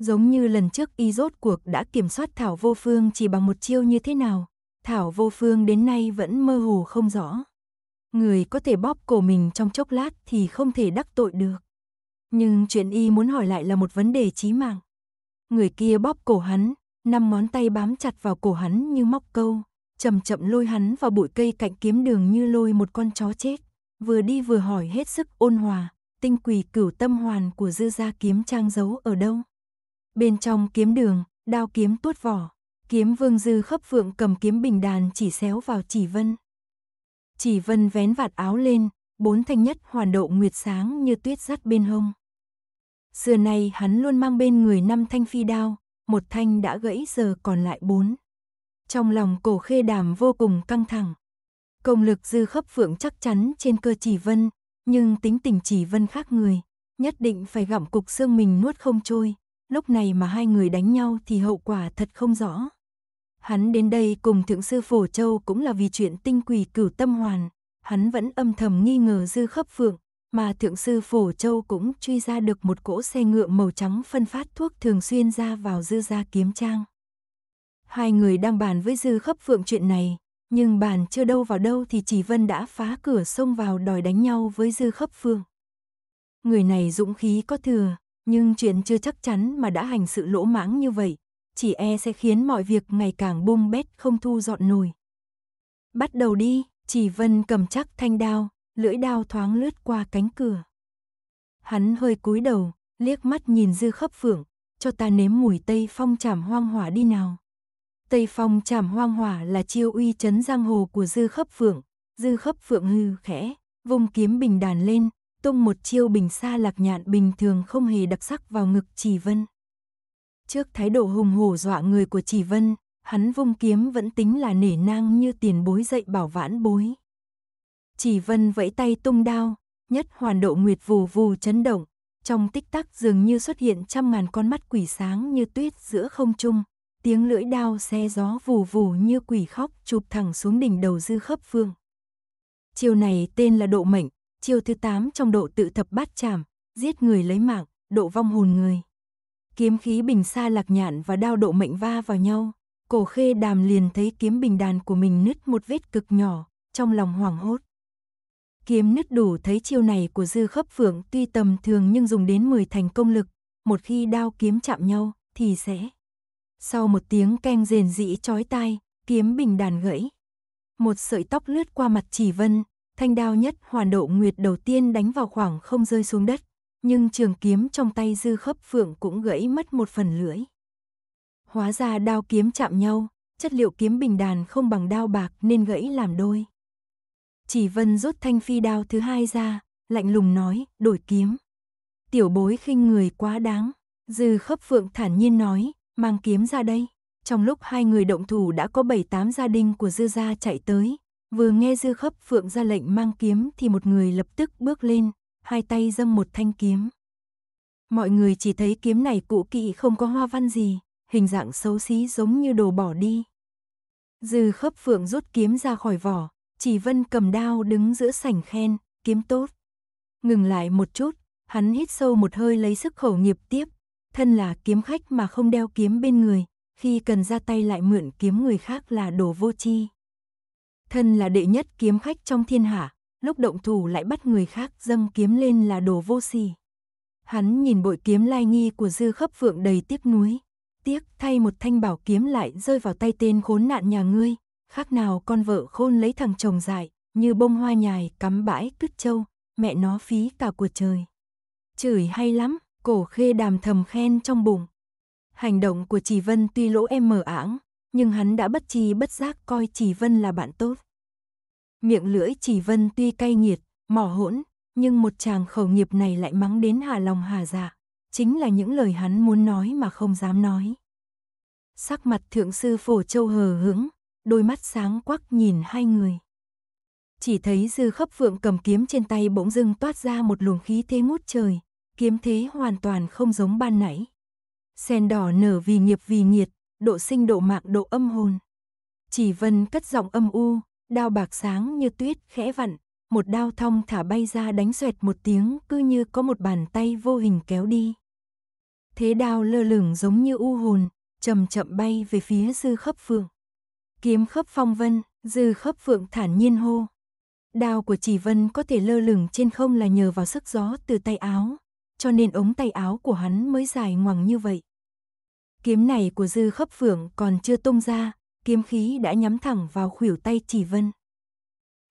Giống như lần trước y rốt cuộc đã kiểm soát Thảo Vô Phương chỉ bằng một chiêu như thế nào, Thảo Vô Phương đến nay vẫn mơ hồ không rõ. Người có thể bóp cổ mình trong chốc lát thì không thể đắc tội được. Nhưng chuyện y muốn hỏi lại là một vấn đề chí mạng. Người kia bóp cổ hắn, năm ngón tay bám chặt vào cổ hắn như móc câu, chậm chậm lôi hắn vào bụi cây cạnh kiếm đường như lôi một con chó chết, vừa đi vừa hỏi hết sức ôn hòa, tinh quỷ cửu tâm hoàn của dư gia kiếm trang giấu ở đâu. Bên trong kiếm đường, đao kiếm tuốt vỏ, kiếm vương dư khấp phượng cầm kiếm bình đàn chỉ xéo vào chỉ vân. Chỉ vân vén vạt áo lên, bốn thanh nhất hoàn độ nguyệt sáng như tuyết rắt bên hông. Xưa nay hắn luôn mang bên người năm thanh phi đao, một thanh đã gãy giờ còn lại bốn. Trong lòng cổ khê đàm vô cùng căng thẳng. Công lực dư khấp phượng chắc chắn trên cơ chỉ vân, nhưng tính tình chỉ vân khác người, nhất định phải gặm cục xương mình nuốt không trôi, Lúc này mà hai người đánh nhau thì hậu quả thật không rõ. Hắn đến đây cùng Thượng sư Phổ Châu cũng là vì chuyện tinh quỷ cửu tâm hoàn. Hắn vẫn âm thầm nghi ngờ dư khấp phượng, mà Thượng sư Phổ Châu cũng truy ra được một cỗ xe ngựa màu trắng phân phát thuốc thường xuyên ra vào dư gia kiếm trang. Hai người đang bàn với dư khấp phượng chuyện này, nhưng bàn chưa đâu vào đâu thì chỉ Vân đã phá cửa xông vào đòi đánh nhau với dư khấp phượng. Người này dũng khí có thừa, nhưng chuyện chưa chắc chắn mà đã hành sự lỗ mãng như vậy, chỉ e sẽ khiến mọi việc ngày càng bung bét không thu dọn nổi. Bắt đầu đi, chỉ vân cầm chắc thanh đao, lưỡi đao thoáng lướt qua cánh cửa. Hắn hơi cúi đầu, liếc mắt nhìn dư khấp phượng, cho ta nếm mùi tây phong chảm hoang hỏa đi nào. Tây phong chảm hoang hỏa là chiêu uy chấn giang hồ của dư khấp phượng, dư khấp phượng hư khẽ, vùng kiếm bình đàn lên, tung một chiêu bình xa lạc nhạn bình thường không hề đặc sắc vào ngực Chỉ Vân. Trước thái độ hùng hổ dọa người của Chỉ Vân, hắn vung kiếm vẫn tính là nể nang như tiền bối dậy bảo vãn bối. Chỉ Vân vẫy tay tung đao, nhất hoàn độ nguyệt vù vù chấn động, trong tích tắc dường như xuất hiện trăm ngàn con mắt quỷ sáng như tuyết giữa không trung, tiếng lưỡi đao xe gió vù vù như quỷ khóc chụp thẳng xuống đỉnh đầu dư khớp phương. Chiều này tên là độ mệnh, Chiêu thứ 8 trong độ tự thập bát chảm, giết người lấy mạng, độ vong hồn người. Kiếm khí bình xa lạc nhạn và đao độ mệnh va vào nhau, cổ khê đàm liền thấy kiếm bình đàn của mình nứt một vết cực nhỏ, trong lòng hoảng hốt. Kiếm nứt đủ thấy chiêu này của dư khớp phượng tuy tầm thường nhưng dùng đến 10 thành công lực, một khi đao kiếm chạm nhau thì sẽ. Sau một tiếng keng rền dị chói tai, kiếm bình đàn gãy. Một sợi tóc lướt qua mặt chỉ vân, Thanh đao nhất hoàn độ nguyệt đầu tiên đánh vào khoảng không rơi xuống đất, nhưng trường kiếm trong tay dư khớp phượng cũng gãy mất một phần lưỡi. Hóa ra đao kiếm chạm nhau, chất liệu kiếm bình đàn không bằng đao bạc nên gãy làm đôi. Chỉ vân rút thanh phi đao thứ hai ra, lạnh lùng nói, đổi kiếm. Tiểu bối khinh người quá đáng, dư khớp phượng thản nhiên nói, mang kiếm ra đây. Trong lúc hai người động thủ đã có bảy tám gia đình của dư gia chạy tới, Vừa nghe dư khấp phượng ra lệnh mang kiếm thì một người lập tức bước lên, hai tay dâng một thanh kiếm. Mọi người chỉ thấy kiếm này cũ kỵ không có hoa văn gì, hình dạng xấu xí giống như đồ bỏ đi. Dư khấp phượng rút kiếm ra khỏi vỏ, chỉ vân cầm đao đứng giữa sảnh khen, kiếm tốt. Ngừng lại một chút, hắn hít sâu một hơi lấy sức khẩu nghiệp tiếp, thân là kiếm khách mà không đeo kiếm bên người, khi cần ra tay lại mượn kiếm người khác là đồ vô chi thân là đệ nhất kiếm khách trong thiên hạ, lúc động thủ lại bắt người khác dâng kiếm lên là đồ vô sỉ. Hắn nhìn bội kiếm lai nghi của dư khấp vượng đầy tiếc nuối. Tiếc thay một thanh bảo kiếm lại rơi vào tay tên khốn nạn nhà ngươi, khác nào con vợ khôn lấy thằng chồng dại, như bông hoa nhài cắm bãi cứt châu, mẹ nó phí cả của trời. Chửi hay lắm, cổ khê đàm thầm khen trong bụng. Hành động của Trì Vân tuy lỗ em mở ảng, nhưng hắn đã bất chi bất giác coi Chỉ Vân là bạn tốt. Miệng lưỡi Chỉ Vân tuy cay nghiệt, mỏ hỗn, nhưng một chàng khẩu nghiệp này lại mắng đến hà lòng hà dạ, chính là những lời hắn muốn nói mà không dám nói. Sắc mặt thượng sư phổ châu hờ hững, đôi mắt sáng quắc nhìn hai người. Chỉ thấy dư khấp phượng cầm kiếm trên tay bỗng dưng toát ra một luồng khí thế ngút trời, kiếm thế hoàn toàn không giống ban nãy. Sen đỏ nở vì nghiệp vì nhiệt độ sinh độ mạng độ âm hồn. Chỉ vân cất giọng âm u, đao bạc sáng như tuyết khẽ vặn, một đao thong thả bay ra đánh xoẹt một tiếng cứ như có một bàn tay vô hình kéo đi. Thế đao lơ lửng giống như u hồn, chậm chậm bay về phía dư khớp phượng. Kiếm khớp phong vân, dư khớp phượng thản nhiên hô. Đao của chỉ vân có thể lơ lửng trên không là nhờ vào sức gió từ tay áo, cho nên ống tay áo của hắn mới dài ngoằng như vậy. Kiếm này của Dư Khấp Phượng còn chưa tung ra, kiếm khí đã nhắm thẳng vào khuỷu tay Chỉ Vân.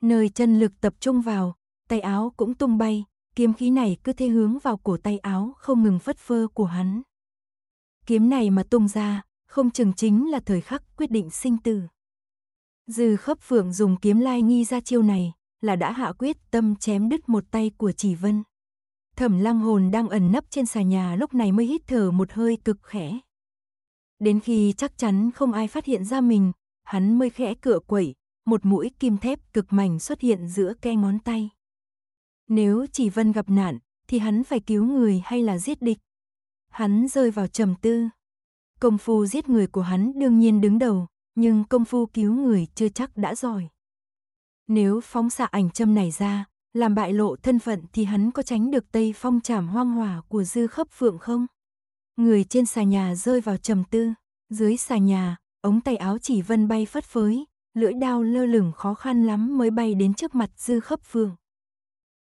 Nơi chân lực tập trung vào, tay áo cũng tung bay, kiếm khí này cứ thế hướng vào cổ tay áo không ngừng phất phơ của hắn. Kiếm này mà tung ra, không chừng chính là thời khắc quyết định sinh tử. Dư Khấp Phượng dùng kiếm lai nghi ra chiêu này, là đã hạ quyết tâm chém đứt một tay của Chỉ Vân. Thẩm Lăng Hồn đang ẩn nấp trên xà nhà lúc này mới hít thở một hơi cực khẽ. Đến khi chắc chắn không ai phát hiện ra mình, hắn mới khẽ cửa quẩy, một mũi kim thép cực mảnh xuất hiện giữa ke ngón tay. Nếu chỉ Vân gặp nạn, thì hắn phải cứu người hay là giết địch? Hắn rơi vào trầm tư. Công phu giết người của hắn đương nhiên đứng đầu, nhưng công phu cứu người chưa chắc đã giỏi. Nếu phóng xạ ảnh châm này ra, làm bại lộ thân phận thì hắn có tránh được tây phong trảm hoang hỏa của dư khấp phượng không? Người trên xà nhà rơi vào trầm tư, dưới xà nhà, ống tay áo chỉ vân bay phất phới, lưỡi đao lơ lửng khó khăn lắm mới bay đến trước mặt dư khấp phương.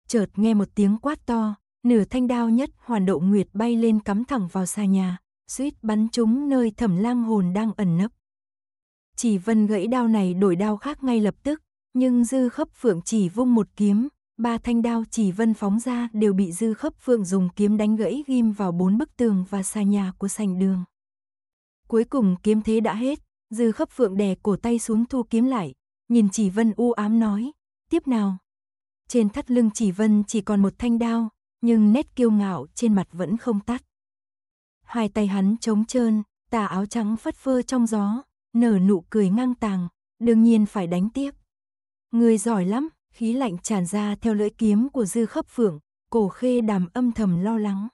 Chợt nghe một tiếng quát to, nửa thanh đao nhất hoàn độ nguyệt bay lên cắm thẳng vào xà nhà, suýt bắn trúng nơi thẩm lang hồn đang ẩn nấp. Chỉ vân gãy đao này đổi đao khác ngay lập tức, nhưng dư khấp phượng chỉ vung một kiếm, ba thanh đao chỉ vân phóng ra đều bị dư khấp phượng dùng kiếm đánh gãy ghim vào bốn bức tường và xa nhà của sành đường. Cuối cùng kiếm thế đã hết, dư khấp phượng đè cổ tay xuống thu kiếm lại, nhìn chỉ vân u ám nói, tiếp nào. Trên thắt lưng chỉ vân chỉ còn một thanh đao, nhưng nét kiêu ngạo trên mặt vẫn không tắt. Hai tay hắn trống trơn, tà áo trắng phất phơ trong gió, nở nụ cười ngang tàng, đương nhiên phải đánh tiếp. Người giỏi lắm, khí lạnh tràn ra theo lưỡi kiếm của dư khấp phượng, cổ khê đàm âm thầm lo lắng.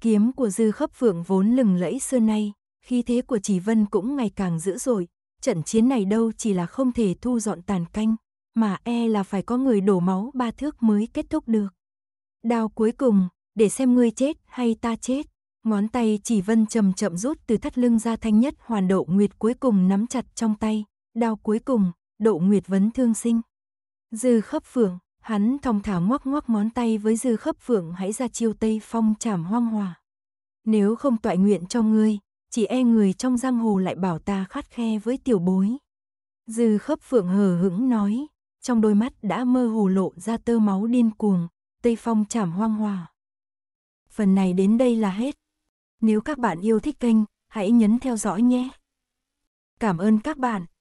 Kiếm của dư khấp phượng vốn lừng lẫy xưa nay, khi thế của chỉ vân cũng ngày càng dữ dội, trận chiến này đâu chỉ là không thể thu dọn tàn canh, mà e là phải có người đổ máu ba thước mới kết thúc được. Đao cuối cùng, để xem ngươi chết hay ta chết. Ngón tay chỉ vân chậm chậm rút từ thắt lưng ra thanh nhất hoàn độ nguyệt cuối cùng nắm chặt trong tay. Đao cuối cùng, độ nguyệt vấn thương sinh. Dư khớp phượng, hắn thong thả ngoắc ngoắc món tay với dư khớp phượng hãy ra chiêu tây phong trảm hoang hòa. Nếu không tọa nguyện cho ngươi, chỉ e người trong giang hồ lại bảo ta khát khe với tiểu bối. Dư khớp phượng hờ hững nói, trong đôi mắt đã mơ hồ lộ ra tơ máu điên cuồng, tây phong trảm hoang hòa. Phần này đến đây là hết. Nếu các bạn yêu thích kênh, hãy nhấn theo dõi nhé. Cảm ơn các bạn.